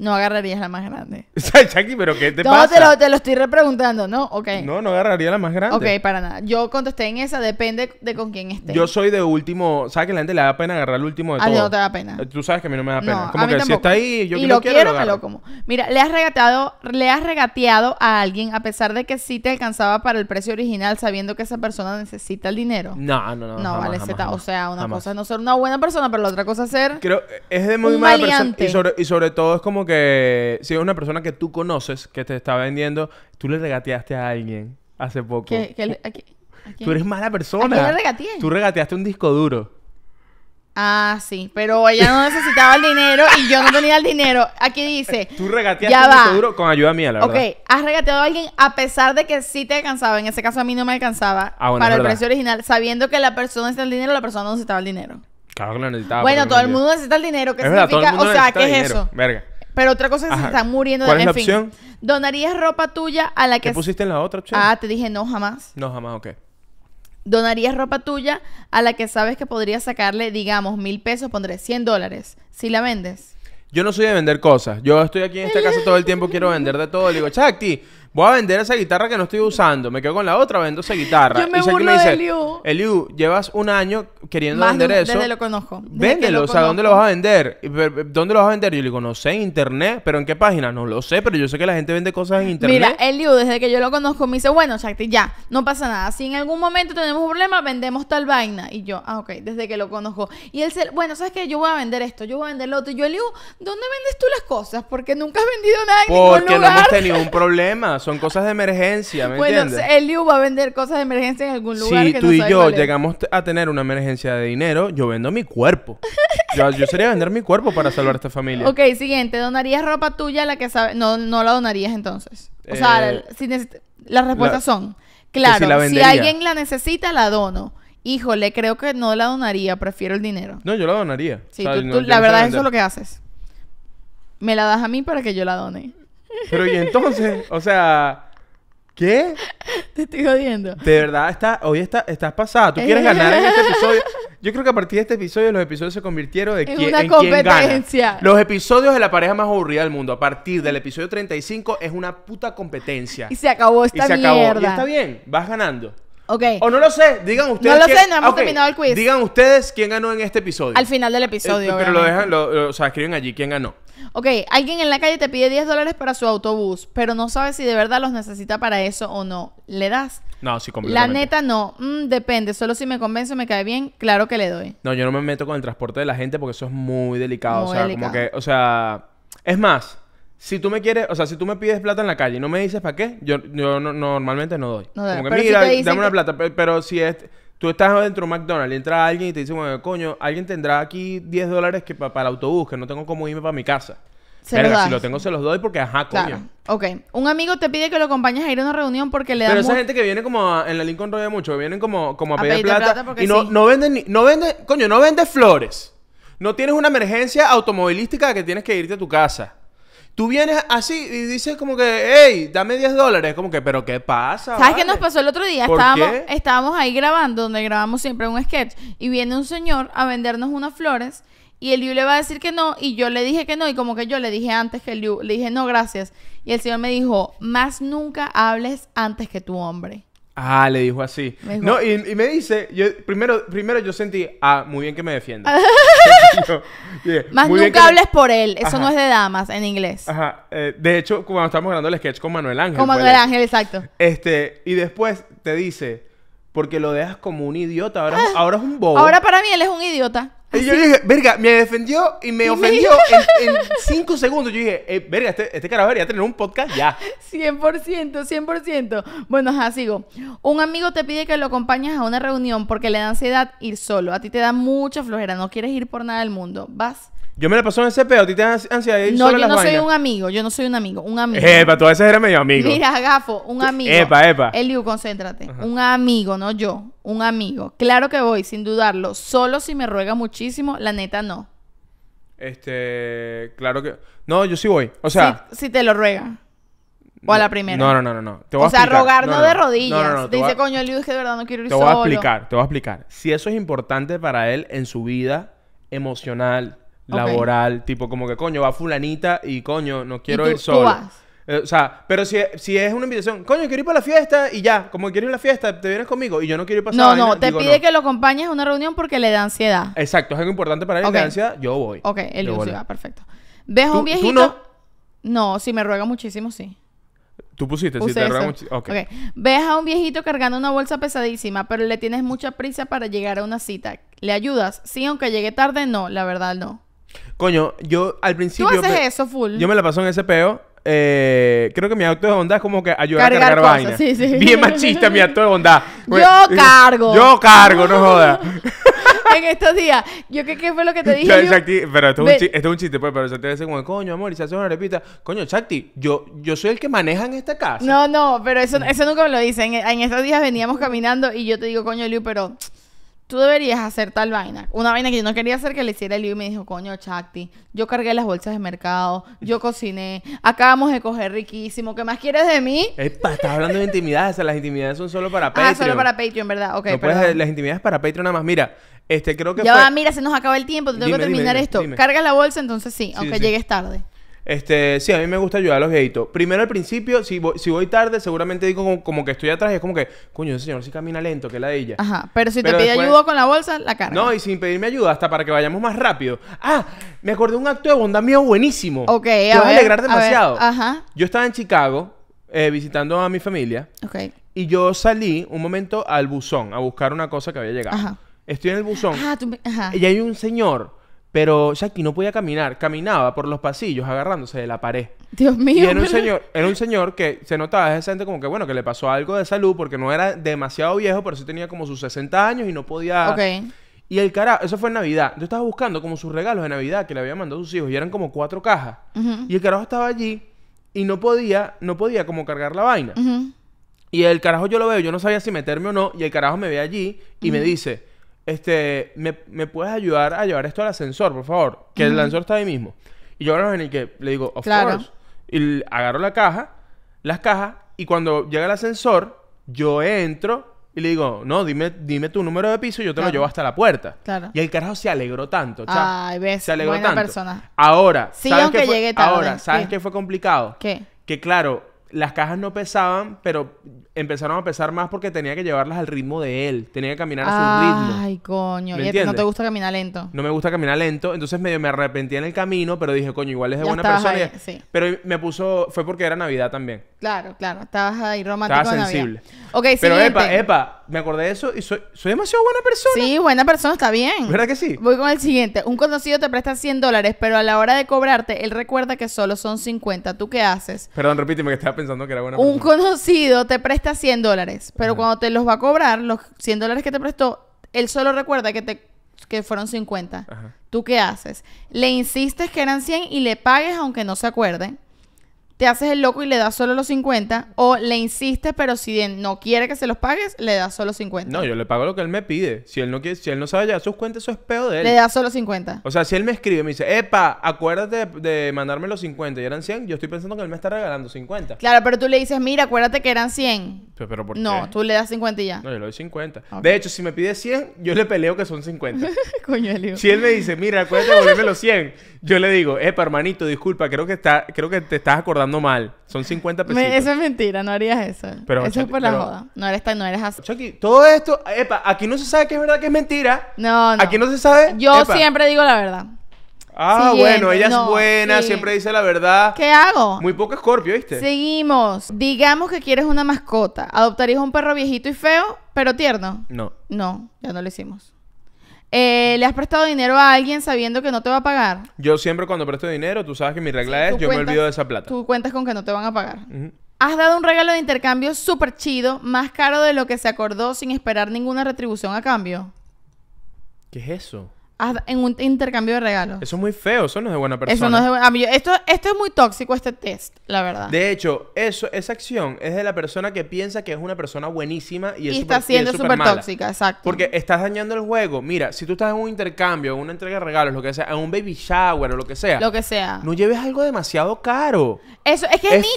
No agarrarías la más grande. O sea, Chucky, ¿pero qué te pasa? No, te, te lo, estoy repreguntando, ¿no? Ok. No, no agarraría la más grande. Ok, para nada. Yo contesté en esa, depende de con quién esté. Yo soy de último... ¿Sabes que la gente le da pena agarrar el último de ah, todo? A no te da pena. Eh, tú sabes que a mí no me da pena. No, como a mí que si está ahí, yo y lo, quiero, quiero lo como. Mira, le has regateado, le has regateado a alguien a pesar de que sí te alcanzaba para el precio original sabiendo que esa persona necesita el dinero. No, no, no. No, vale, jamás, O sea, una cosa es no ser una buena persona, pero la otra cosa es ser... Creo... Es de muy mala persona. Y sobre, y sobre todo es como que si es una persona que tú conoces que te está vendiendo, tú le regateaste a alguien hace poco. tú eres mala persona. ¿A le regateé? Tú regateaste un disco duro. Ah, sí, pero ella no necesitaba el dinero y yo no tenía el dinero. Aquí dice. Tú regateaste un disco duro con ayuda mía, la verdad. Ok, has regateado a alguien a pesar de que sí te alcanzaba. En ese caso a mí no me alcanzaba ah, para el precio original, sabiendo que la persona necesita el dinero, la persona no necesitaba el dinero. Claro que lo necesitaba. Bueno, todo el mundo necesita el dinero. ¿Qué significa? o sea, ¿qué es eso? Pero otra cosa es que se muriendo. de es la ¿Donarías ropa tuya a la que... pusiste en la otra opción? Ah, te dije no jamás. No, jamás, ok. ¿Donarías ropa tuya a la que sabes que podrías sacarle, digamos, mil pesos? Pondré 100 dólares. Si la vendes. Yo no soy de vender cosas. Yo estoy aquí en esta casa todo el tiempo, quiero vender de todo. Le digo, Chacti, voy a vender esa guitarra que no estoy usando, me quedo con la otra, vendo esa guitarra. Yo me burlo Eliu. llevas un año queriendo vender eso. Desde lo conozco. véndelo, o sea, ¿dónde lo vas a vender? ¿Dónde lo vas a vender? Yo le digo, no sé, en internet, pero ¿en qué página? No lo sé, pero yo sé que la gente vende cosas en internet. Mira, Eliu, desde que yo lo conozco, me dice, bueno, Shakti, ya, no pasa nada. Si en algún momento tenemos un problema, vendemos tal vaina. Y yo, ah, ok, desde que lo conozco. Y él, bueno, ¿sabes qué? Yo voy a vender esto, yo voy a vender lo otro. Y yo, Eliu, ¿dónde vendes tú las cosas? Porque nunca has vendido nada en Porque lugar. no hemos tenido un problema son cosas de emergencia, ¿me bueno, entiendes? Eliu va a vender cosas de emergencia en algún lugar. Si tú y yo llegamos a tener una emergencia de dinero, yo vendo mi cuerpo. yo, yo, sería vender mi cuerpo para salvar a esta familia. Ok, siguiente. ¿Donarías ropa tuya a la que sabes? No, no la donarías entonces. O sea, eh, si las respuestas son, claro, si, alguien la necesita, la dono. Híjole, creo que no la donaría, prefiero el dinero. No, yo la donaría. Sí, tú, la verdad, eso es lo que haces. Me la das a mí para que yo la done. Pero y entonces, o sea, ¿qué? Te estoy jodiendo. De verdad, está, hoy está, estás pasada. Tú quieres ganar en este episodio. Yo creo que a partir de este episodio los episodios se convirtieron de en quién, una competencia. Los episodios de la pareja más aburrida del mundo. A partir del episodio 35 es una puta competencia. Y se acabó esta y se Acabó. Y está bien, vas ganando. Ok. O no lo sé, digan ustedes. No lo sé, no hemos terminado el quiz. Digan ustedes quién ganó en este episodio. Al final del eh, episodio. pero lo dejan, o sea, escriben allí quién ganó. Ok, alguien en la calle te pide 10 dólares para su autobús, pero no sabes si de verdad los necesita para eso o no. ¿Le das? No, sí, completamente. La neta no. Mm, depende. Solo si me convence, o me cae bien, claro que le doy. No, yo no me meto con el transporte de la gente porque eso es muy delicado. o sea, como que, o sea, es más, si tú me quieres, o sea, si tú me pides plata en la calle y no me dices para qué, yo, yo normalmente no doy. No, como que, mira, dame una plata. pero si es, tú estás adentro de McDonald's y entra alguien y te dice, bueno, coño, alguien tendrá aquí 10 dólares que para el autobús, que no tengo cómo irme para mi casa. si lo tengo, se los doy porque ajá, coño. Ok. Un amigo te pide que lo acompañes a ir a una reunión porque le da. Pero esa gente que viene como en la Lincoln rodea mucho, vienen como, como a, pedir, plata, y no, no venden ni- no vende, coño, no vende flores. No tienes una emergencia automovilística que tienes que irte a tu casa. Tú vienes así y dices como que, hey, dame 10 dólares. Como que, pero ¿qué pasa? ¿Sabes qué nos pasó el otro día? Estábamos, estábamos ahí grabando, donde grabamos siempre un sketch. Y viene un señor a vendernos unas flores. Y el Liu le va a decir que no. Y yo le dije que no. Y como que yo le dije antes que el Liu. Le dije, no, gracias. Y el señor me dijo, más nunca hables antes que tu hombre. Ah, le dijo así. no, y, me dice, yo, primero, primero yo sentí, ah, muy bien que me defienda. Más nunca hables por él, eso no es de damas en inglés. Ajá, eh, de hecho, cuando estábamos grabando el sketch con Manuel Ángel. Con pues, Manuel Ángel, exacto. Este, y después te dice, porque lo dejas como un idiota, ahora, ah. ahora es un bobo. Ahora para mí él es un idiota. Y yo dije, verga, me defendió y me ofendió en, cinco segundos. Yo dije, eh, verga, este, este carajo a tener un podcast ya. 100%, 100%. Bueno, ajá, sigo. Un amigo te pide que lo acompañes a una reunión porque le da ansiedad ir solo. A ti te da mucha flojera, no quieres ir por nada del mundo. Vas yo me la paso en ese peo, a ti te ansiedad de ir No, sola yo no no soy un amigo, yo no soy un amigo, un amigo. Epa, tú a veces eres medio amigo. Mira, gafo, un amigo. Epa, epa. Eliu, concéntrate. Un amigo, no yo, un amigo. Claro que voy, sin dudarlo. Solo si me ruega muchísimo, la neta no. Este, claro que No, yo sí voy. O sea, si, te lo ruega. O a la primera. No, no, no, no. o sea, rogar no, de rodillas. No, te, dice, coño, Eliu, es que de verdad no quiero ir solo. Te voy a explicar, te voy a explicar. Si eso es importante para él en su vida emocional, laboral, tipo como que coño, va fulanita y coño, no quiero ir solo. Eh, o sea, pero si, si, es una invitación, coño, quiero ir para la fiesta y ya, como quiero ir a la fiesta, te vienes conmigo y yo no quiero ir para No, no, te pide que lo acompañes a una reunión porque le da ansiedad. Exacto, es algo importante para él, da ansiedad, yo voy. Ok, él va, perfecto. ¿Ves a un viejito? no? si me ruega muchísimo, sí. Tú pusiste, si te ruega muchísimo. Okay. ok. Ves a un viejito cargando una bolsa pesadísima, pero le tienes mucha prisa para llegar a una cita. ¿Le ayudas? Sí, aunque llegue tarde, no, la verdad no. Coño, yo al principio. Tú haces eso full. Yo me la paso en ese peo. Eh, creo que mi acto de bondad es como que ayudar a cargar cosas, vaina. Bien machista mi acto de bondad. yo cargo. Yo cargo, no jodas. en estos días, yo qué, qué fue lo que te dije. Yo, pero esto es, un chiste, pues, pero se te dice como, coño, amor, y se hace una repita. Coño, Chacti, yo, yo soy el que maneja en esta casa. No, no, pero eso, mm. eso nunca me lo dicen. En, en estos días veníamos caminando y yo te digo, coño, Liu, pero tú deberías hacer tal vaina. Una vaina que yo no quería hacer que le hiciera el y me dijo, coño, Chacti, yo cargué las bolsas de mercado, yo cociné, acabamos de coger riquísimo, ¿qué más quieres de mí? Epa, estás hablando de intimidades, o las intimidades son solo para Patreon. Ah, solo para Patreon, ¿verdad? Ok, puedes, las intimidades para Patreon nada más. Mira, este creo que Ya mira, se nos acaba el tiempo, tengo que terminar esto. Carga la bolsa, entonces sí, aunque llegues tarde. Este, sí, a mí me gusta ayudar a los viejitos. Primero al principio, si voy, tarde, seguramente digo como, que estoy atrás y es como que, coño, ese señor sí camina lento, que la de ella. Ajá, pero si te pide ayuda con la bolsa, la cara. No, y sin pedirme ayuda, hasta para que vayamos más rápido. Ah, me acordé de un acto de bondad mío buenísimo. Ok, a Te a alegrar demasiado. Ajá. Yo estaba en Chicago eh, visitando a mi familia. Ok. Y yo salí un momento al buzón a buscar una cosa que había llegado. Ajá. Estoy en el buzón. Ah, ajá. Y hay un señor pero Jackie no podía caminar, caminaba por los pasillos agarrándose de la pared. Dios mío. Y era un señor, era un señor que se notaba decente como que bueno, que le pasó algo de salud porque no era demasiado viejo, pero sí tenía como sus 60 años y no podía Ok. Y el carajo, eso fue en Navidad. Yo estaba buscando como sus regalos de Navidad que le había mandado sus hijos y eran como cuatro cajas. Y el carajo estaba allí y no podía, no podía como cargar la vaina. Y el carajo yo lo veo, yo no sabía si meterme o no. Y el carajo me ve allí y me dice, este, ¿me, puedes ayudar a llevar esto al ascensor, por favor? Que el ascensor está ahí mismo. Y yo ahora que le digo, of claro. course. Y agarro la caja, las cajas, y cuando llega el ascensor, yo entro y le digo, no, dime, dime tu número de piso y yo te lo llevo hasta la puerta. Claro. Y el carajo se alegró tanto. Ay, se alegró persona. Ahora, sí, ¿sabes aunque qué Ahora, ¿sabes qué fue complicado? ¿Qué? Que claro, las cajas no pesaban, pero empezaron a pesar más porque tenía que llevarlas al ritmo de él. Tenía que caminar a su ritmo. Ay, coño. no te gusta caminar lento. No me gusta caminar lento. Entonces medio me arrepentí en el camino, pero dije, coño, igual es de buena persona. Pero me puso... Fue porque era Navidad también. Claro, claro. Estabas ahí romántico Estaba sensible. Ok, Pero epa, epa me acordé de eso y soy, demasiado buena persona. Sí, buena persona, está bien. ¿Verdad que sí? Voy con el siguiente. Un conocido te presta 100 dólares, pero a la hora de cobrarte, él recuerda que solo son 50. ¿Tú qué haces? Perdón, repíteme que estaba pensando que era buena persona. Un conocido te presta 100 dólares, pero cuando te los va a cobrar, los 100 dólares que te prestó, él solo recuerda que te que fueron 50. ¿Tú qué haces? Le insistes que eran 100 y le pagues aunque no se acuerden te haces el loco y le das solo los 50, o le insistes, pero si no quiere que se los pagues, le das solo 50. No, yo le pago lo que él me pide. Si él no quiere, si él no sabe ya sus cuentas, eso es peo de él. Le das solo 50. O sea, si él me escribe y me dice, epa, acuérdate de, mandarme los 50 y eran 100, yo estoy pensando que él me está regalando 50. Claro, pero tú le dices, mira, acuérdate que eran 100. Pero, ¿por qué? No, tú le das 50 y ya. No, yo le doy 50. De hecho, si me pide 100, yo le peleo que son 50. Coño, Si él me dice, mira, acuérdate de volverme los 100, yo le digo, epa, hermanito, disculpa, creo que, está, creo que te estás acordando mal. Son 50 pesos. eso es mentira, no harías eso. eso es por la joda. No eres, no eres así. Chucky, todo esto, epa, aquí no se sabe que es verdad que es mentira. No, no. Aquí no se sabe. Yo siempre digo la verdad. Ah, bueno, ella es buena, siempre dice la verdad. ¿Qué hago? Muy poco escorpio, ¿viste? Seguimos. Digamos que quieres una mascota. ¿Adoptarías un perro viejito y feo, pero tierno? No. No, ya no lo hicimos. Eh, ¿Le has prestado dinero a alguien sabiendo que no te va a pagar? Yo siempre cuando presto dinero, tú sabes que mi regla es, yo me olvido de esa plata. Tú cuentas con que no te van a pagar. Has dado un regalo de intercambio súper chido, más caro de lo que se acordó sin esperar ninguna retribución a cambio. ¿Qué es eso? en un intercambio de regalos. Eso es muy feo, eso no es de buena persona. Eso no es esto, esto es muy tóxico, este test, la verdad. De hecho, eso, esa acción es de la persona que piensa que es una persona buenísima y, está siendo súper tóxica, exacto. Porque estás dañando el juego. Mira, si tú estás en un intercambio, en una entrega de regalos, lo que sea, en un baby shower o lo que sea. Lo que sea. No lleves algo demasiado caro. Eso, es que es,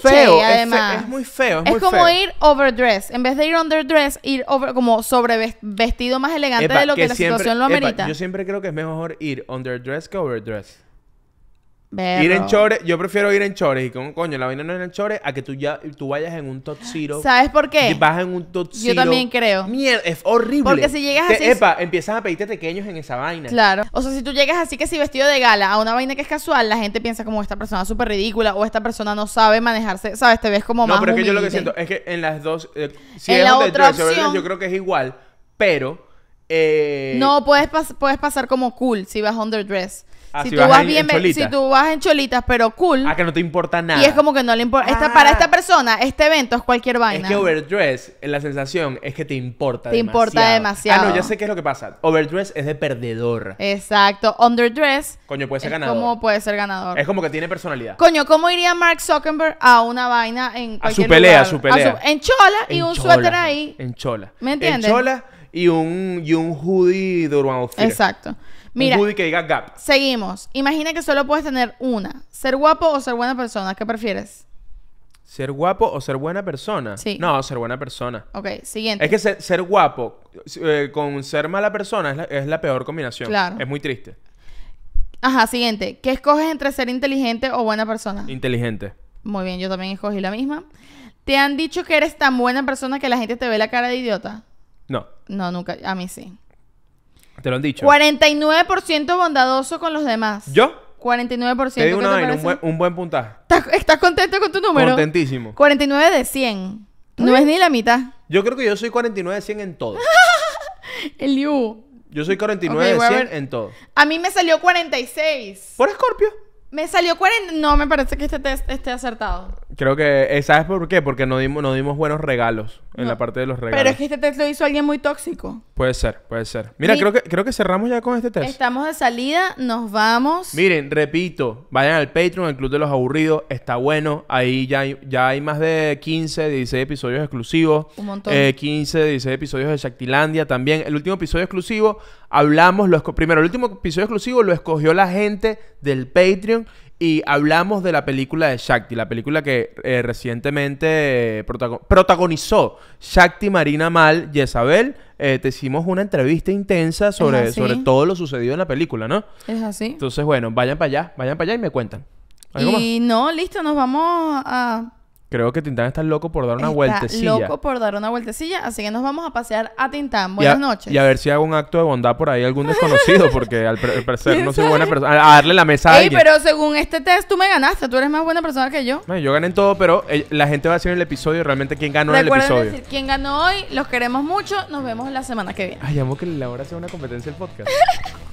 además. Es, muy feo, es, como ir overdress. En vez de ir underdress, ir como sobrevestido más elegante de lo que, la situación lo amerita. yo siempre creo que mejor ir underdress que overdress. dress Ir en chores, yo prefiero ir en chores y con coño, la vaina no es en chores a que tú ya tú vayas en un top ¿Sabes por qué? Y Vas en un top Yo también creo. Mierda, es horrible. Porque si llegas así epa, empiezas a pedirte pequeños en esa vaina. Claro. O sea, si tú llegas así que si vestido de gala a una vaina que es casual, la gente piensa como esta persona es súper ridícula o esta persona no sabe manejarse, sabes, te ves como no, No, pero es que yo lo que siento es que en las dos eh, si en es la otra yo creo que es igual, pero eh, no, puedes, puedes pasar como cool si vas underdress. Ah, si, tú vas, bien, si tú vas en cholitas, pero cool. Ah, que no te importa nada. Y es como que no le importa. para ah. esta persona, este evento es cualquier vaina. Es que overdress, la sensación es que te importa. Te importa demasiado. Ah, no, ya sé qué es lo que pasa. Overdress es de perdedor. Exacto. Underdress. Coño, puede ser ganador. Como puede ser ganador. Es como que tiene personalidad. Coño, ¿cómo iría Mark Zuckerberg a una vaina en cualquier A su pelea, a su pelea. en chola y un suéter ahí. En chola. ¿Me entiendes? En chola y un, y un hoodie de Urban Exacto. Mira, un hoodie que diga Gap. Seguimos. Imagina que solo puedes tener una. ¿Ser guapo o ser buena persona? ¿Qué prefieres? ¿Ser guapo o ser buena persona? Sí. No, ser buena persona. Ok, siguiente. Es que ser, guapo eh, con ser mala persona es la, es la peor combinación. Claro. Es muy triste. Ajá, siguiente. ¿Qué escoges entre ser inteligente o buena persona? Inteligente. Muy bien, yo también escogí la misma. ¿Te han dicho que eres tan buena persona que la gente te ve la cara de idiota? No. No, nunca. A mí sí. Te lo han dicho. 49% bondadoso con los demás. ¿Yo? 49%. Te un, buen, un buen puntaje. ¿Estás, contento con tu número? Contentísimo. 49 de 100. No es ni la mitad. Yo creo que yo soy 49 de 100 en todo. El Yo soy 49 de 100 en todo. A mí me salió 46. Por Scorpio. Me salió 40. No me parece que este test esté acertado. Creo que. Eh, ¿Sabes por qué? Porque no dimos, no dimos buenos regalos en la parte de los regalos. Pero es que este test lo hizo alguien muy tóxico. Puede ser, puede ser. Mira, creo, que, creo que cerramos ya con este test. Estamos de salida, nos vamos. Miren, repito, vayan al Patreon, el Club de los Aburridos. Está bueno. Ahí ya hay, ya hay más de 15, 16 episodios exclusivos. Un montón. Eh, 15, 16 episodios de Shaktilandia también. El último episodio exclusivo hablamos, lo, primero, el último episodio exclusivo lo escogió la gente del Patreon y hablamos de la película de Shakti, la película que eh, recientemente eh, protagonizó Shakti Marina Mal, y Isabel. Eh, te hicimos una entrevista intensa sobre, sobre todo lo sucedido en la película, ¿no? Es así. Entonces, bueno, vayan para allá, vayan para allá y me cuentan. Y no, listo, nos vamos a Creo que Tintán está loco por dar una está vueltecilla. loco por dar una vueltecilla, así que nos vamos a pasear a Tintán. Buenas noches. Y a ver si hago un acto de bondad por ahí algún desconocido, porque al, parecer no soy buena persona. A darle la mesa a Ey, pero según este test tú me ganaste, tú eres más buena persona que yo. yo gané en todo, pero eh, la gente va a decir en el episodio realmente quién ganó en el episodio. decir quién ganó hoy, los queremos mucho, nos vemos la semana que viene. Ay, amo que la hora sea una competencia el podcast.